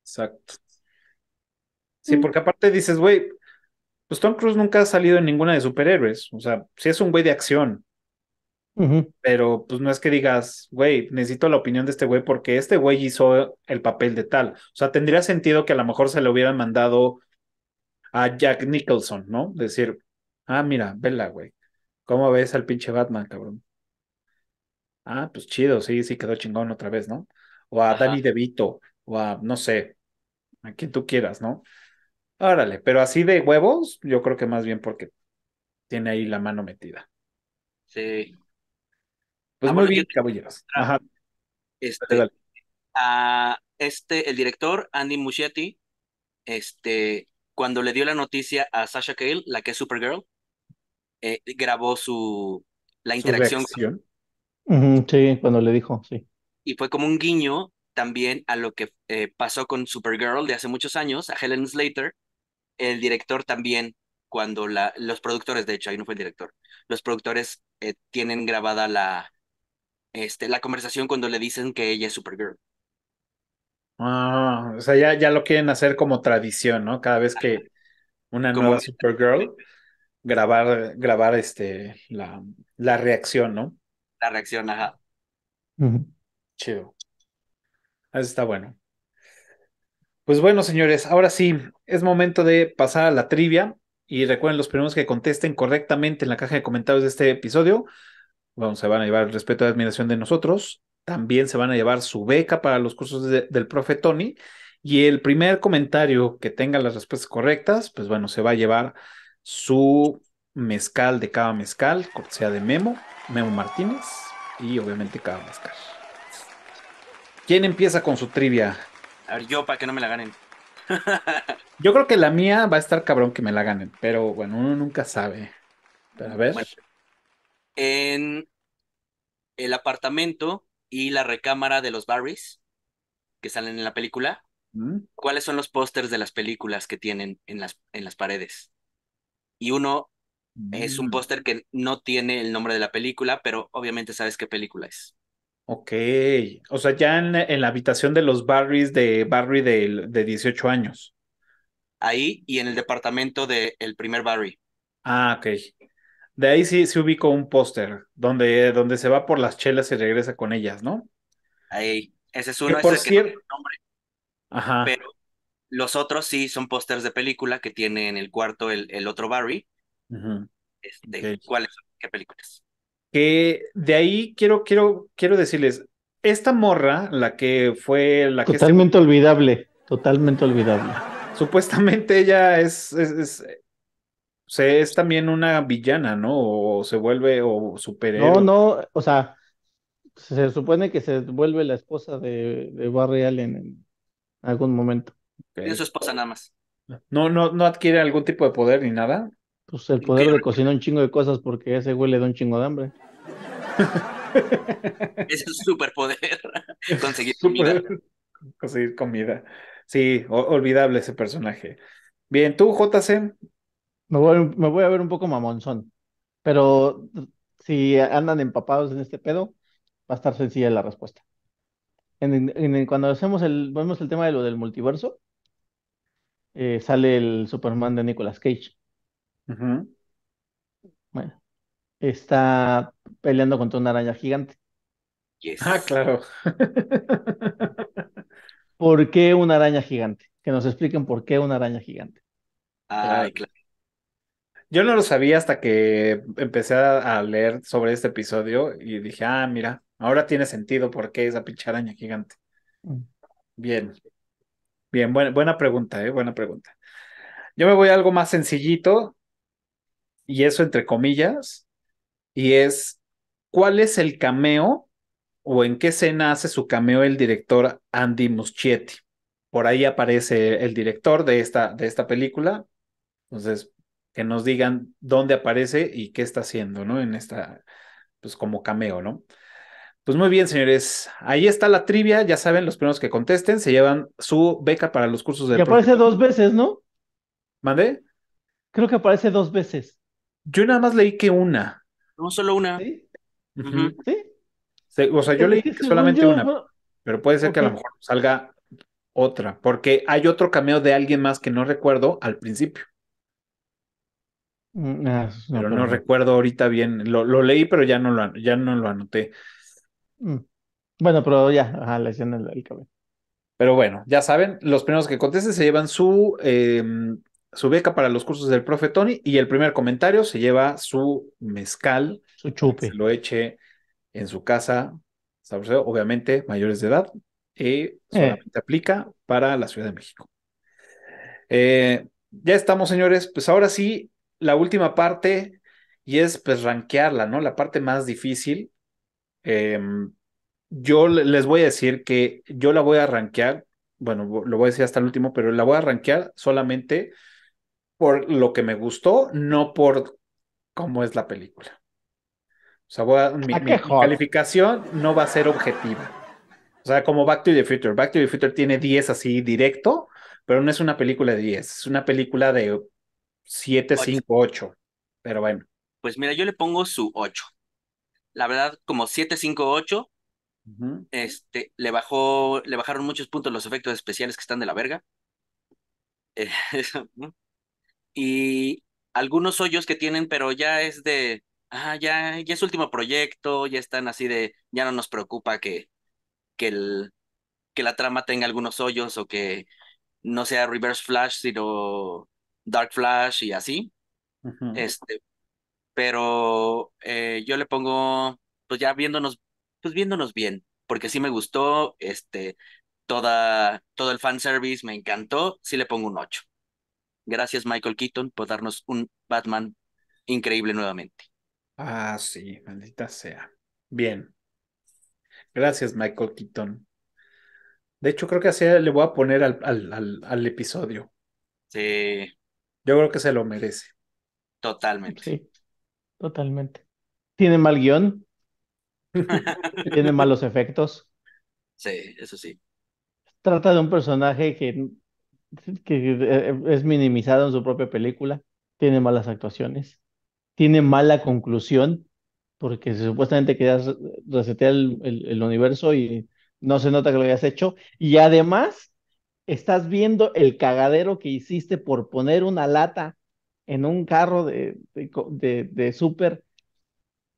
Exacto. Sí, mm. porque aparte dices, güey, pues Tom Cruise nunca ha salido en ninguna de superhéroes. O sea, sí es un güey de acción. Pero pues no es que digas, güey, necesito la opinión de este güey porque este güey hizo el papel de tal. O sea, tendría sentido que a lo mejor se le hubieran mandado a Jack Nicholson, ¿no? Decir, ah, mira, vela, güey. ¿Cómo ves al pinche Batman, cabrón? Ah, pues chido, sí, sí quedó chingón otra vez, ¿no? O a Danny DeVito, o a, no sé, a quien tú quieras, ¿no? Órale, pero así de huevos, yo creo que más bien porque tiene ahí la mano metida. Sí. Pues ah, muy bien, caballeros. Ajá. Este,
A este, el director, Andy Muschietti, este, cuando le dio la noticia a Sasha Cale, la que es Supergirl, eh, grabó su la interacción.
sí, cuando le dijo, sí.
Y fue como un guiño también a lo que eh, pasó con Supergirl de hace muchos años, a Helen Slater, el director también, cuando la, los productores, de hecho, ahí no fue el director, los productores eh, tienen grabada la, este, la conversación cuando le dicen que ella es Supergirl.
Ah, o sea, ya, ya lo quieren hacer como tradición, ¿no? Cada vez que una nueva Supergirl, grabar, grabar este, la, la reacción, ¿no?
La reacción, ajá.
Chido. Ah, eso está bueno. Pues bueno, señores, ahora sí, es momento de pasar a la trivia. Y recuerden, los primeros que contesten correctamente en la caja de comentarios de este episodio, vamos, se van a llevar el respeto y admiración de nosotros. También se van a llevar su beca para los cursos del profe Tony. Y el primer comentario que tenga las respuestas correctas, pues bueno, se va a llevar su mezcal de cada mezcal, cortesía de Memo, Memo Martínez y obviamente cada mezcal. ¿Quién empieza con su trivia?
A ver, yo para que no me la ganen.
yo creo que la mía va a estar cabrón que me la ganen, pero bueno, uno nunca sabe. Pero a ver.
en el apartamento y la recámara de los Barrys que salen en la película, mm. ¿cuáles son los pósters de las películas que tienen en las, en las paredes? Y uno es un mm. póster que no tiene el nombre de la película, pero obviamente sabes qué película es.
Ok, o sea, ya en, la habitación de los Barrys de Barry de, de 18 años.
Ahí y en el departamento del primer Barry.
Ah, ok. De ahí sí se ubicó un póster donde, donde se va por las chelas y regresa con ellas, ¿no?
Ahí, ese es uno, ese por nombre. Ajá. Pero los otros sí son pósters de película que tiene en el cuarto el, otro Barry. Uh ¿Cuáles son? ¿Qué películas?
Que de ahí quiero, quiero, quiero decirles, esta morra, la que fue la totalmente
olvidable, totalmente olvidable. Supuestamente
ella es, es, se, es también una villana, ¿no? O se vuelve o
superhéroe. No,
no, o sea, se supone que se vuelve la esposa de, de en algún momento. Es su
esposa nada más.
No, no, no adquiere
algún tipo de poder ni nada.
Pues el poder de cocinar un chingo de cosas porque ese güey le da un chingo de hambre.
es un superpoder.
Conseguir comida. Sí, olvidable ese personaje. Bien, tú,
JC. Me voy, a ver un poco mamonzón. Pero si andan empapados en este pedo, va a estar sencilla la respuesta. En, cuando hacemos el, vemos el tema de lo del multiverso, eh, sale el Superman de Nicolas Cage. Bueno, está peleando contra una araña gigante. Ah, claro. ¿Por qué una araña gigante? Que nos expliquen por qué una araña gigante.
Ah, Ay, Claro. Yo no lo sabía hasta que empecé a, leer sobre este episodio y dije, ah, mira, ahora tiene sentido por qué esa pinche araña gigante. Mm. Bien, bien, buena, buena pregunta, eh, buena pregunta. Yo me voy a algo más sencillito y eso entre comillas, y es cuál es el cameo o en qué escena hace su cameo el director Andy Muschietti. Por ahí aparece el director de esta, de esta película. Entonces, que nos digan dónde aparece y qué está haciendo, ¿no? En esta, pues como cameo, ¿no? Pues muy bien, señores. Ahí está la trivia. Ya saben, los primeros que contesten se llevan su beca para los cursos de. Que aparece
dos veces, ¿no?
mande
Creo
que aparece dos veces.
Yo nada más leí que una.
No,
solo una. ¿Sí?
O sea, yo leí que solamente una, pero puede ser que a lo mejor salga otra, porque hay otro cameo de alguien más que no recuerdo al principio.
Mm, ah, pero no
recuerdo ahorita bien. Lo, leí, pero ya no lo, ya no lo anoté.
Mm. Bueno, pero ya, ajá, cabello.
Pero bueno, ya saben, los primeros que contesten se llevan su em, su beca para los cursos del profe Tony y el primer comentario se lleva su mezcal, su chupe. lo eche en su casa, obviamente mayores de edad, y eh. solamente aplica para la Ciudad de México. Eh, ya estamos, señores, pues ahora sí, la última parte y es pues rankearla, ¿no? La parte más difícil. Em, yo les voy a decir que yo la voy a rankear, bueno, lo voy a decir hasta el último, pero la voy a rankear solamente por lo que me gustó, no por cómo es la película. O sea, mi, ah, calificación no va a ser objetiva. O sea, como Back to the Future. Back to the Future tiene 10 así directo, pero no es una película de 10, es una película de 7, 5, 8. Pero bueno.
Pues mira, yo le pongo su 8. La verdad, como 7, 5, 8, este, le, bajó, le bajaron muchos puntos los efectos especiales que están de la verga. Eh, y algunos hoyos que tienen, pero ya es de, ah, ya, ya es último proyecto, ya están así de, ya no nos preocupa que, que, el, que la trama tenga algunos hoyos o que no sea Reverse Flash, sino Dark Flash y así. Este, pero eh, yo le pongo, pues ya viéndonos, pues viéndonos bien, porque sí me gustó, este, toda, todo el fanservice me encantó, sí le pongo un 8. Gracias Michael Keaton por darnos un Batman increíble nuevamente.
Ah, sí, maldita sea. Bien. Gracias Michael Keaton. De hecho, creo que así le voy a poner al, al, episodio.
Sí.
Yo creo que se lo merece.
Totalmente. Sí, totalmente.
Tiene mal guión. Tiene malos efectos.
Sí, eso sí.
Trata de un personaje que que eh, eh, es minimizado en su propia película, tiene malas actuaciones, tiene mala conclusión, porque supuestamente querías resetear el, universo y no se nota que lo hayas hecho, y además estás viendo el cagadero que hiciste por poner una lata en un carro de, de, de,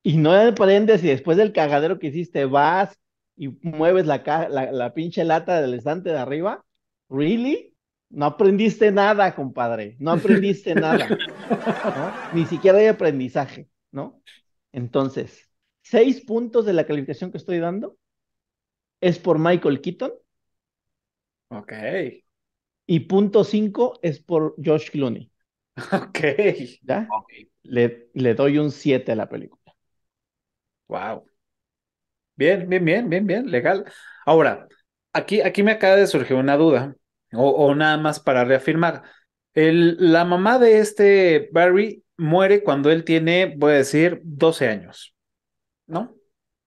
y no aprendes y después del cagadero que hiciste vas y mueves la, la, la pinche lata del estante de arriba, ¿really? No aprendiste nada, compadre. No aprendiste nada. Ni siquiera hay aprendizaje, ¿no? Entonces, seis puntos de la calificación que estoy dando es por Michael Keaton. Ok. Y punto cinco es por Josh Clooney. Ok. okay. Le, doy un siete a la película. Wow. Bien, bien, bien, bien, bien, legal. Ahora, aquí,
aquí me acaba de surgir una duda o, nada más para reafirmar. El, la mamá de este Barry muere cuando él tiene, voy a decir, 12 años, ¿no?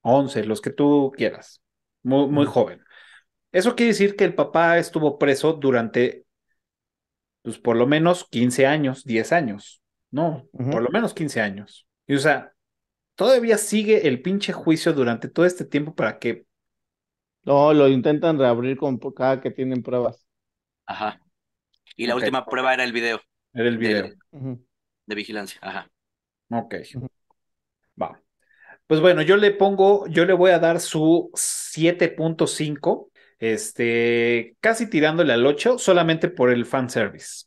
11, los que tú quieras, muy, muy joven. Eso quiere decir que el papá estuvo preso durante, pues por lo menos 15 años, 10 años, ¿no? Por lo menos 15 años. Y o sea, todavía sigue
el pinche juicio durante todo este tiempo para que... No, lo intentan reabrir con cada que tienen pruebas.
Ajá. Y la última prueba era el video. Era el video. De, vigilancia, ajá. Ok. Va.
Pues bueno, yo le pongo, yo le voy a dar su 7.5, este, casi tirándole al 8, solamente por el fanservice.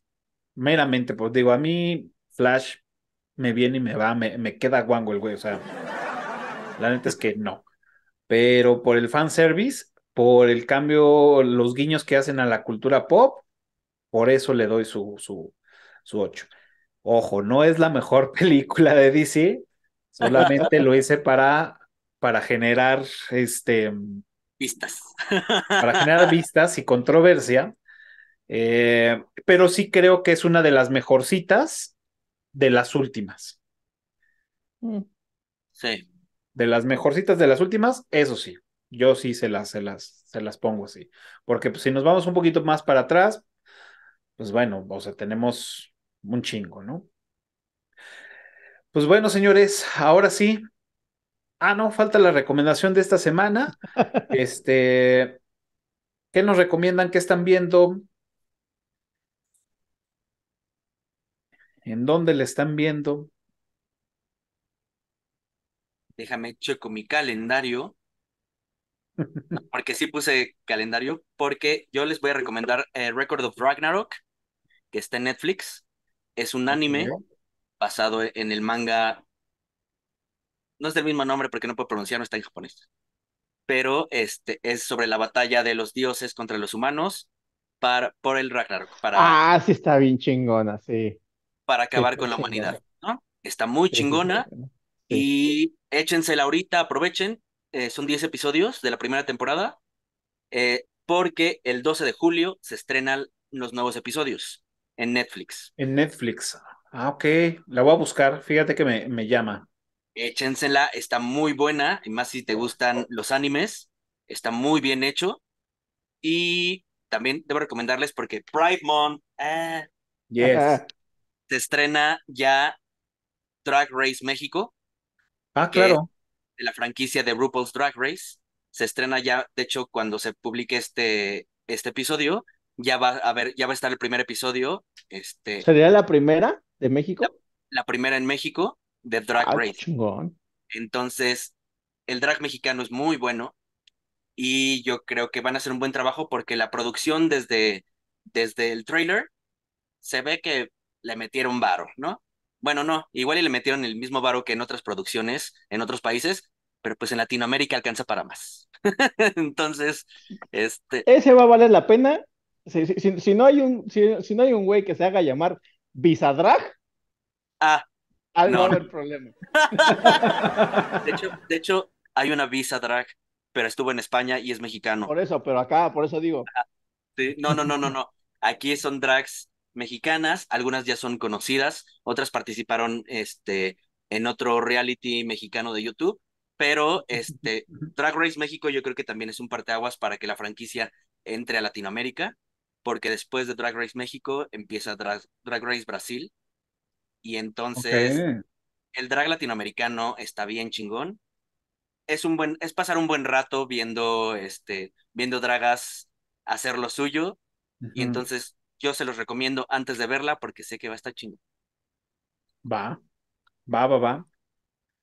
Meramente, pues digo, a mí Flash me viene y me va, me, me queda guango el güey, o sea, la neta es que no. Pero por el fanservice, por el cambio, los guiños que hacen a la cultura pop, por eso le doy su, su, su 8. Ojo, no es la mejor película de DC,
solamente lo
hice para, para generar este, vistas. para generar vistas y controversia, eh, pero sí creo que es una de las mejorcitas de las últimas.
Mm. Sí.
De las mejorcitas de las últimas, eso sí. Yo sí se las, se las, se las pongo así. Porque pues, si nos vamos un poquito más para atrás, pues bueno, o sea, tenemos un chingo, ¿no? Pues bueno, señores, ahora sí. Ah, no, falta la recomendación de esta semana. este, ¿qué nos recomiendan? ¿Qué están viendo? ¿En dónde le están viendo?
Déjame checo mi calendario porque sí puse calendario, porque yo les voy a recomendar eh, Record of Ragnarok, que está en Netflix. Es un anime basado e, en el manga. No es del mismo nombre porque no puedo pronunciarlo, está en japonés. Pero este es sobre la batalla de los dioses contra los humanos para, por el Ragnarok. Para,
ah, sí, está bien chingona, sí.
Para acabar con la humanidad, ¿no? Está muy chingona. Y échensela ahorita, aprovechen. Eh, son 10 episodios de la primera temporada, eh, porque el 12 de julio se estrenan los nuevos episodios en Netflix.
En Netflix. Ah, ok. La voy a buscar. Fíjate que me, me llama.
Échensela, está muy buena, y más si te gustan los animes, está muy bien hecho. Y también debo recomendarles porque Pride Month eh, yes. se estrena ya Drag Race México. Ah, claro la franquicia de RuPaul's Drag Race. Se estrena ya, de hecho, cuando se publique este, este episodio, ya va a ver, ya va a estar el primer episodio. Este, ¿Sería la
primera de México?
La, primera en México de Drag ah, Race.
Chingón.
Entonces, el drag mexicano es muy bueno y yo creo que van a hacer un buen trabajo porque la producción desde, desde el trailer se ve que le metieron varo, ¿no? Bueno, no, igual y le metieron el mismo varo que en otras producciones, en otros países, pero pues en Latinoamérica alcanza para más. Entonces, este.
Ese va a valer la pena. Si, no hay un, si, no hay un güey que se haga llamar Visadrag, ah, ahí no. va a haber problema.
de, hecho, hay una Visa Drag, pero estuvo en España y es mexicano.
Por eso, pero acá, por eso digo.
No, no, no, no, no. Aquí son drags mexicanas, algunas ya son conocidas, otras participaron este, en otro reality mexicano de YouTube, pero este, Drag Race México yo creo que también es un parteaguas para que la franquicia entre a Latinoamérica, porque después de Drag Race México empieza Drag, Race Brasil, y entonces el drag latinoamericano está bien chingón. Es un buen, es pasar un buen rato viendo este, viendo dragas hacer lo suyo, y entonces yo se los recomiendo antes de verla porque sé que va a estar chingo.
Va, va, va, va.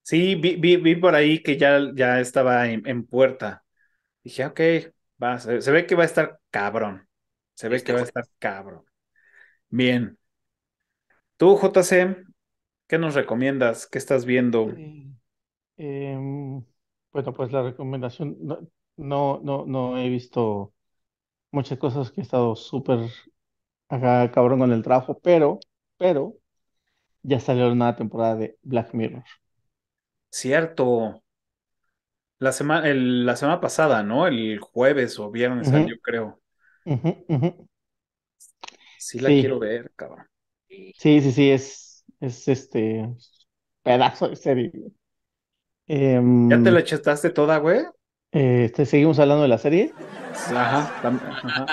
Sí, vi, por ahí que ya, ya estaba en, puerta. Dije, ok, va, se, ve que va a estar cabrón. Se ve este que va a estar cabrón. Bien. Tú, JC, ¿qué nos recomiendas? ¿Qué estás viendo?
Em, bueno, pues la recomendación, no, no, no, no he visto muchas cosas que he estado súper acá cabrón con el trabajo, pero, pero, ya salió la nueva temporada de Black Mirror.
Cierto. La, semana la semana pasada, ¿no? El jueves o viernes yo creo.
Sí la quiero ver, cabrón. Sí, sí, sí, es, es este pedazo de serie. ¿Ya te la em, chetaste toda, güey? Este, ¿Seguimos hablando de la serie? Ajá. ajá.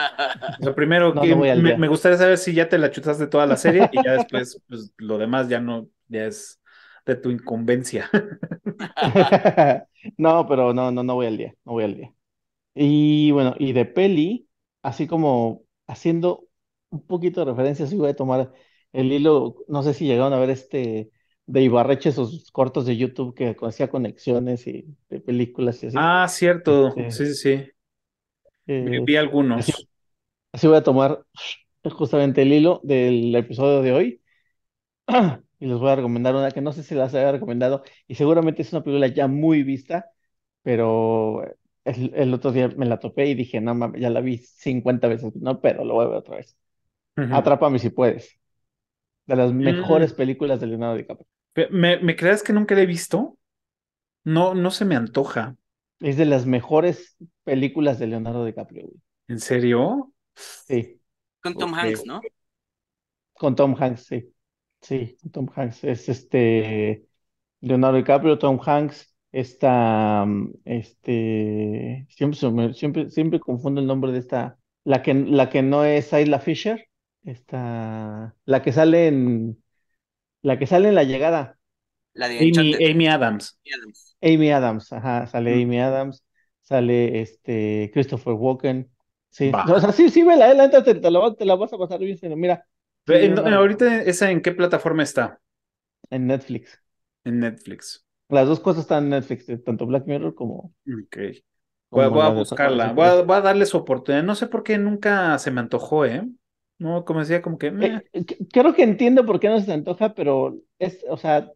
O primero, que me, gustaría saber si ya te la chutaste toda la serie y ya después
pues, lo demás ya no, ya es de tu incumbencia. no, pero no, no, no voy al día, no voy al día. Y bueno, y de peli, así como haciendo un poquito de referencia, sí voy a tomar el hilo, no sé si llegaron a ver este de Ibarreche esos cortos de YouTube que hacía conexiones y de películas y así. Ah, cierto, este, sí, sí,
sí. Vi eh, algunos.
Así, voy a tomar justamente el hilo del episodio de hoy y les voy a recomendar una que no sé si las había recomendado y seguramente es una película ya muy vista, pero el, otro día me la topé y dije, no mames, ya la vi 50 veces, no, pero lo voy a ver otra vez. Atrápame si puedes de las mejores mm. películas de Leonardo DiCaprio. ¿Me, me creas que nunca la he visto? No, no se me antoja. Es de las mejores películas de Leonardo DiCaprio, güey. ¿En serio? Sí. Con Tom Hanks, ¿no? Con Tom Hanks, sí. Sí, Tom Hanks. Es este Leonardo DiCaprio, Tom Hanks, esta, mm, este, siempre, siempre, siempre confundo el nombre de esta, la que, la que no es Isla Fisher, esta, la que sale en la que sale en la llegada. La de Amy, Adams. Amy Adams, ajá, sale Amy Adams, sale este Christopher Walken. Sí, sí, sí, vela, eh, la, te, la, te, vas a pasar bien, mira. ahorita, ¿esa en qué
plataforma está? En Netflix. En Netflix. Las dos cosas están en Netflix, eh, tanto Black Mirror como. Ok. Voy, a buscarla, pues. voy a darle su oportunidad. No sé por qué nunca se me antojó, ¿eh? No, como decía, como eh,
eh, que... creo que entiendo por qué no se te antoja, pero es, o sea,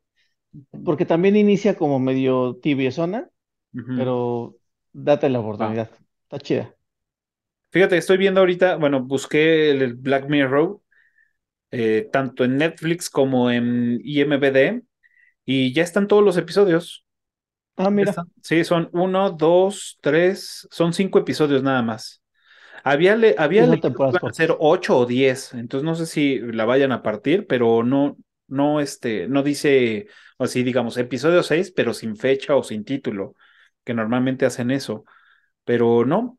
porque también inicia como medio tibia zona, pero date la oportunidad. Está chida. Fíjate,
estoy viendo ahorita, bueno, busqué el Black Mirror, eh, tanto en Netflix como en IMBD, y ya están todos los episodios. Ah, mira. sí, son uno, dos, tres, son cinco episodios nada más. Había, le, había no a ser 8 o 10, entonces no sé si la vayan a partir, pero no, no, este, no dice así, digamos, episodio 6, pero sin fecha o sin título, que normalmente hacen eso, pero no.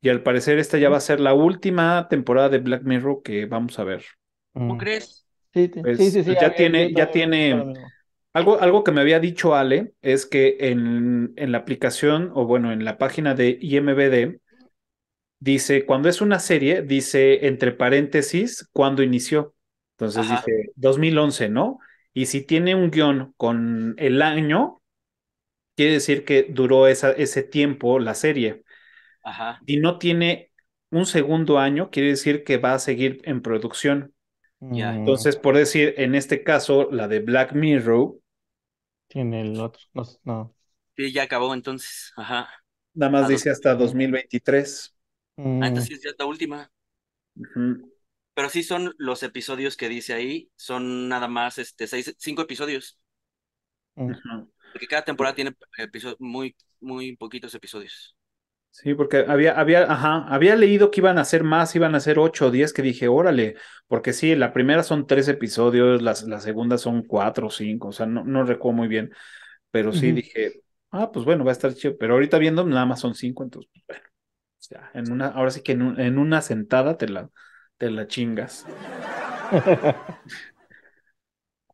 Y al parecer esta ya va a ser la última temporada de Black Mirror que vamos a ver.
Mm. ¿Cómo crees? Sí, sí, pues, sí, Ya tiene,
ya tiene. Algo, algo que me había dicho Ale es que en, en la aplicación, o bueno, en la página de IMBD, dice, cuando es una serie, dice entre paréntesis, cuando inició. Entonces dice 2011, ¿no? Y si tiene un guión con el año, quiere decir que duró esa, ese tiempo la serie. Ajá. Y no tiene un segundo año, quiere decir que va a seguir en producción.
Ya. Entonces,
por decir, en este caso, la de Black Mirror.
Tiene el otro, no. no.
Sí, ya acabó entonces. Ajá.
Nada más dice hasta 2023. Ah, mm. entonces
ya la última. Pero sí son los episodios que dice ahí, son nada más este seis, cinco episodios. Mm. Porque cada temporada tiene episodios, muy, muy poquitos episodios.
Sí, porque había, había, ajá, había leído que iban a ser más, iban a ser ocho o diez, que dije, órale, porque sí, la primera son tres episodios, las, la segunda son cuatro o cinco, o sea, no, no recuerdo muy bien, pero sí dije, ah, pues bueno, va a estar chido, pero ahorita viendo nada más son cinco, entonces, bueno en una, ahora sí que en, una sentada te la, te la chingas.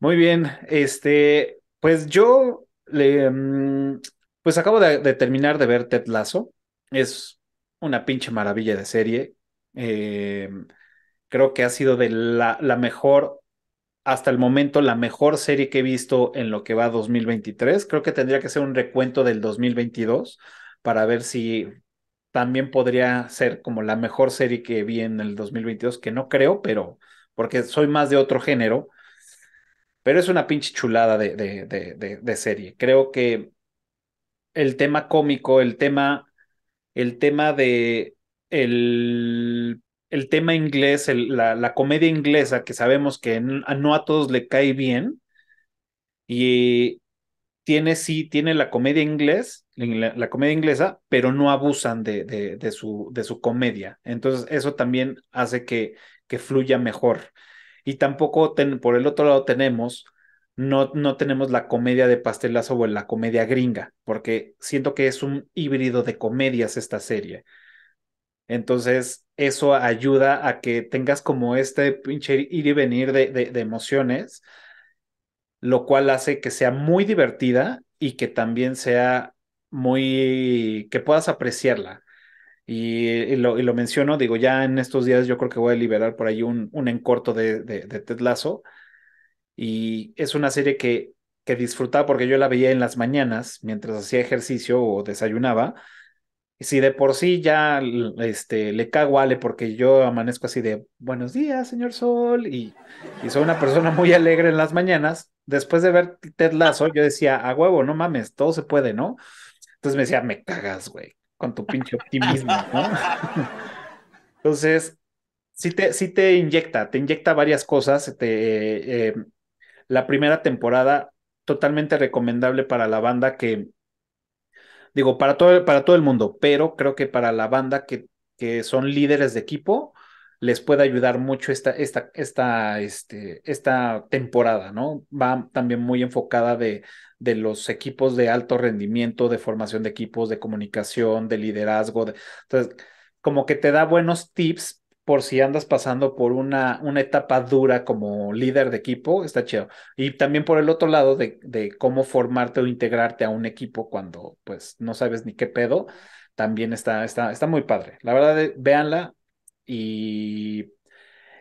Muy bien, este, pues yo le, mm, pues acabo de, terminar de ver Ted Lasso. Es una pinche maravilla de serie. Eh, creo que ha sido de la, la, mejor, hasta el momento, la mejor serie que he visto en lo que va 2023. Creo que tendría que ser un recuento del 2022 para ver si también podría ser como la mejor serie que vi en el 2022, que no creo, pero porque soy más de otro género, pero es una pinche chulada de, de, de, serie. Creo que el tema cómico, el tema, el tema de el, el tema inglés, la, la, comedia inglesa que sabemos que no a todos le cae bien y, tiene sí, tiene la comedia inglés, la, comedia inglesa, pero no abusan de, su, de su comedia. Entonces, eso también hace que, que fluya mejor. Y tampoco, por el otro lado, tenemos, no, no tenemos la comedia de pastelazo o la comedia gringa, porque siento que es un híbrido de comedias esta serie. Entonces, eso ayuda a que tengas como este pinche ir y venir de, de emociones lo cual hace que sea muy divertida y que también sea muy, que puedas apreciarla. Y, lo, menciono, digo, ya en estos días yo creo que voy a liberar por ahí un, un encorto de, de, Ted Lasso. Y es una serie que, que disfrutaba porque yo la veía en las mañanas mientras hacía ejercicio o desayunaba. Y si de por sí ya este, le cago Ale porque yo amanezco así de buenos días, señor Sol, y soy una persona muy alegre en las mañanas, después de ver Ted Lazo, yo decía, a huevo, no mames, todo se puede, ¿no? Entonces me decía, me cagas, güey, con tu pinche optimismo, ¿no? Entonces, sí te, sí te inyecta, te inyecta varias cosas. Te, eh, eh, la primera temporada, totalmente recomendable para la banda que, digo, para todo, para todo el mundo, pero creo que para la banda que, que son líderes de equipo, les puede ayudar mucho esta, esta, esta, este, esta temporada, ¿no? Va también muy enfocada de, de los equipos de alto rendimiento, de formación de equipos, de comunicación, de liderazgo. entonces, como que te da buenos tips por si andas pasando por una, una etapa dura como líder de equipo, está chido. Y también por el otro lado de, de cómo formarte o integrarte a un equipo cuando pues no sabes ni qué pedo, también está, está, está muy padre. La verdad, véanla, y,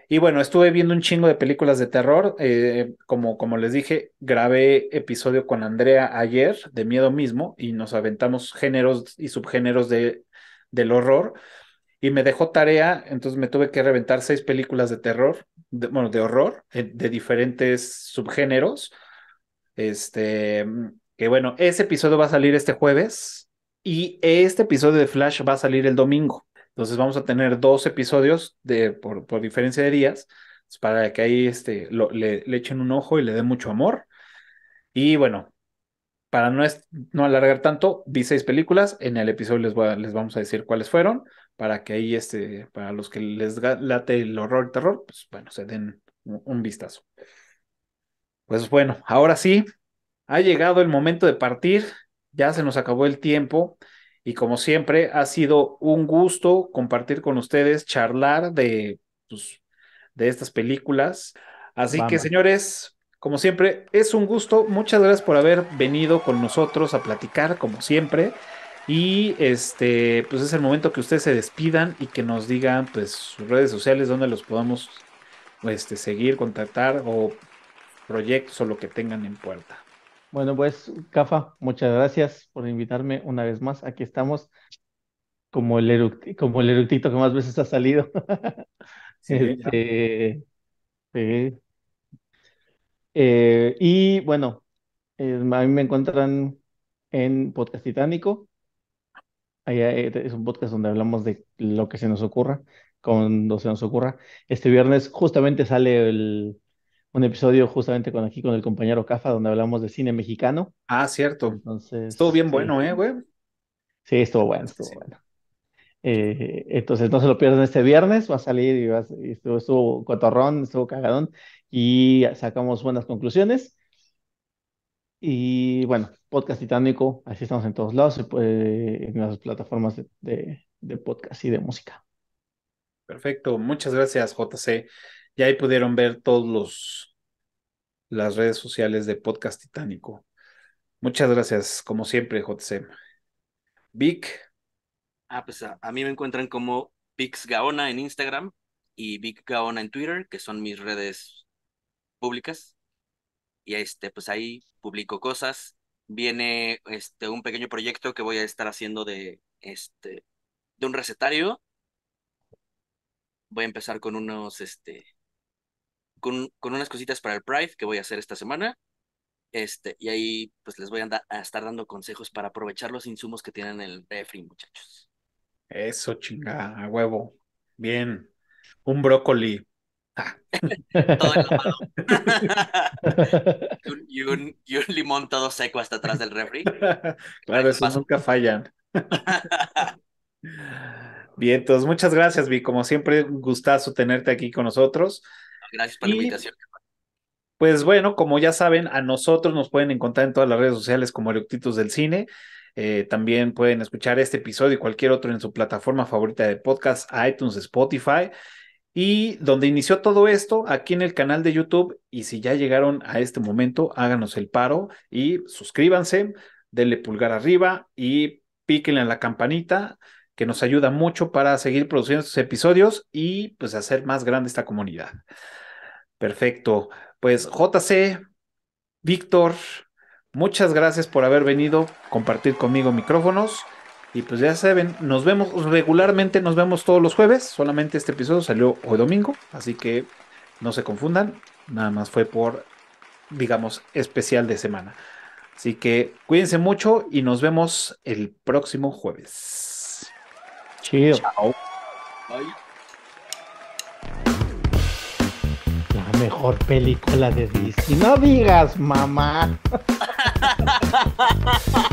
y bueno, estuve viendo un chingo de películas de terror. Eh, como, como les dije, grabé episodio con Andrea ayer de Miedo Mismo y nos aventamos géneros y subgéneros de, del horror. Y me dejó tarea, entonces me tuve que reventar seis películas de terror, bueno, de horror, de diferentes subgéneros. Este, que bueno, ese episodio va a salir este jueves y este episodio de Flash va a salir el domingo. Entonces vamos a tener dos episodios de, por, diferencia de días pues, para que ahí este, le, echen un ojo y le den mucho amor. Y bueno, para no, no alargar tanto, vi seis películas. En el episodio les, les vamos a decir cuáles fueron, para que ahí, este, para los que les late el horror y terror, pues bueno, se den un vistazo. Pues bueno, ahora sí, ha llegado el momento de partir. Ya se nos acabó el tiempo. Y como siempre, ha sido un gusto compartir con ustedes, charlar de, pues, de estas películas. Así que, señores, como siempre, es un gusto. Muchas gracias por haber venido con nosotros a platicar, como siempre. Y este, pues es el momento que ustedes se despidan y que nos digan pues sus redes sociales donde los podamos este, seguir, contactar o proyectos o lo que tengan en puerta.
Bueno, pues, Cafa, muchas gracias por invitarme una vez más. Aquí estamos como el, como el eructito que más veces ha salido. Este, eh, y bueno, a mí me encuentran en Podcast Titánico. Allá eh, es un podcast donde hablamos de lo que se nos ocurra, cuando se nos ocurra. Este viernes justamente sale el, un episodio justamente con aquí con el compañero Cafa, donde hablamos de cine mexicano.
Ah, cierto. Entonces, estuvo bien bueno, ¿eh,
güey? Sí, estuvo bueno, estuvo bueno. Eh, entonces no se lo pierdan este viernes, va a salir y, estuvo, estuvo, cotorrón, estuvo cagadón y sacamos buenas conclusiones. Y bueno, podcast titánico, así estamos en todos lados, puede, en las plataformas de, de podcast y de música.
Perfecto, muchas gracias, JC. Y ahí pudieron ver todos los las redes sociales de Podcast Titánico. Muchas gracias, como siempre, JC. Vic.
Ah, pues a, mí me encuentran como Vix Gaona en Instagram y Vic Gaona en Twitter, que son mis redes públicas. Y este, pues ahí publico cosas. Viene este un pequeño proyecto que voy a estar haciendo de este de un recetario. Voy a empezar con unos este con, unas cositas para el Pride que voy a hacer esta semana. Este, y ahí pues les voy a, estar dando consejos para aprovechar los insumos que tienen el refri, muchachos.
Eso, chinga, a huevo. Bien. Un brócoli. Ah.
todo y, un, limón todo seco hasta atrás del refri.
claro, eso nunca fallan. Bien, entonces muchas gracias, Vi. Como siempre, un gustazo tenerte aquí con nosotros.
Gracias por la invitación.
Pues bueno, como ya saben, a nosotros nos pueden encontrar en todas las redes sociales como Eructitos del Cine. Eh, también pueden escuchar este episodio y cualquier otro en su plataforma favorita de podcast, iTunes, Spotify. Y donde inició todo esto, aquí en el canal de YouTube. Y si ya llegaron a este momento, háganos el paro y suscríbanse, denle pulgar arriba y píquenle a la campanita, que nos ayuda mucho para seguir produciendo estos episodios y pues hacer más grande esta comunidad. Perfecto. Pues JC, Víctor, muchas gracias por haber venido, compartir conmigo micrófonos. Y pues ya saben, nos vemos regularmente, nos vemos todos los jueves. Solamente este episodio salió hoy domingo, así que no se confundan. Nada más fue por, digamos, especial de semana. Así que cuídense mucho y nos vemos el próximo jueves.
Chao. mejor película de Disney. No digas, mamá.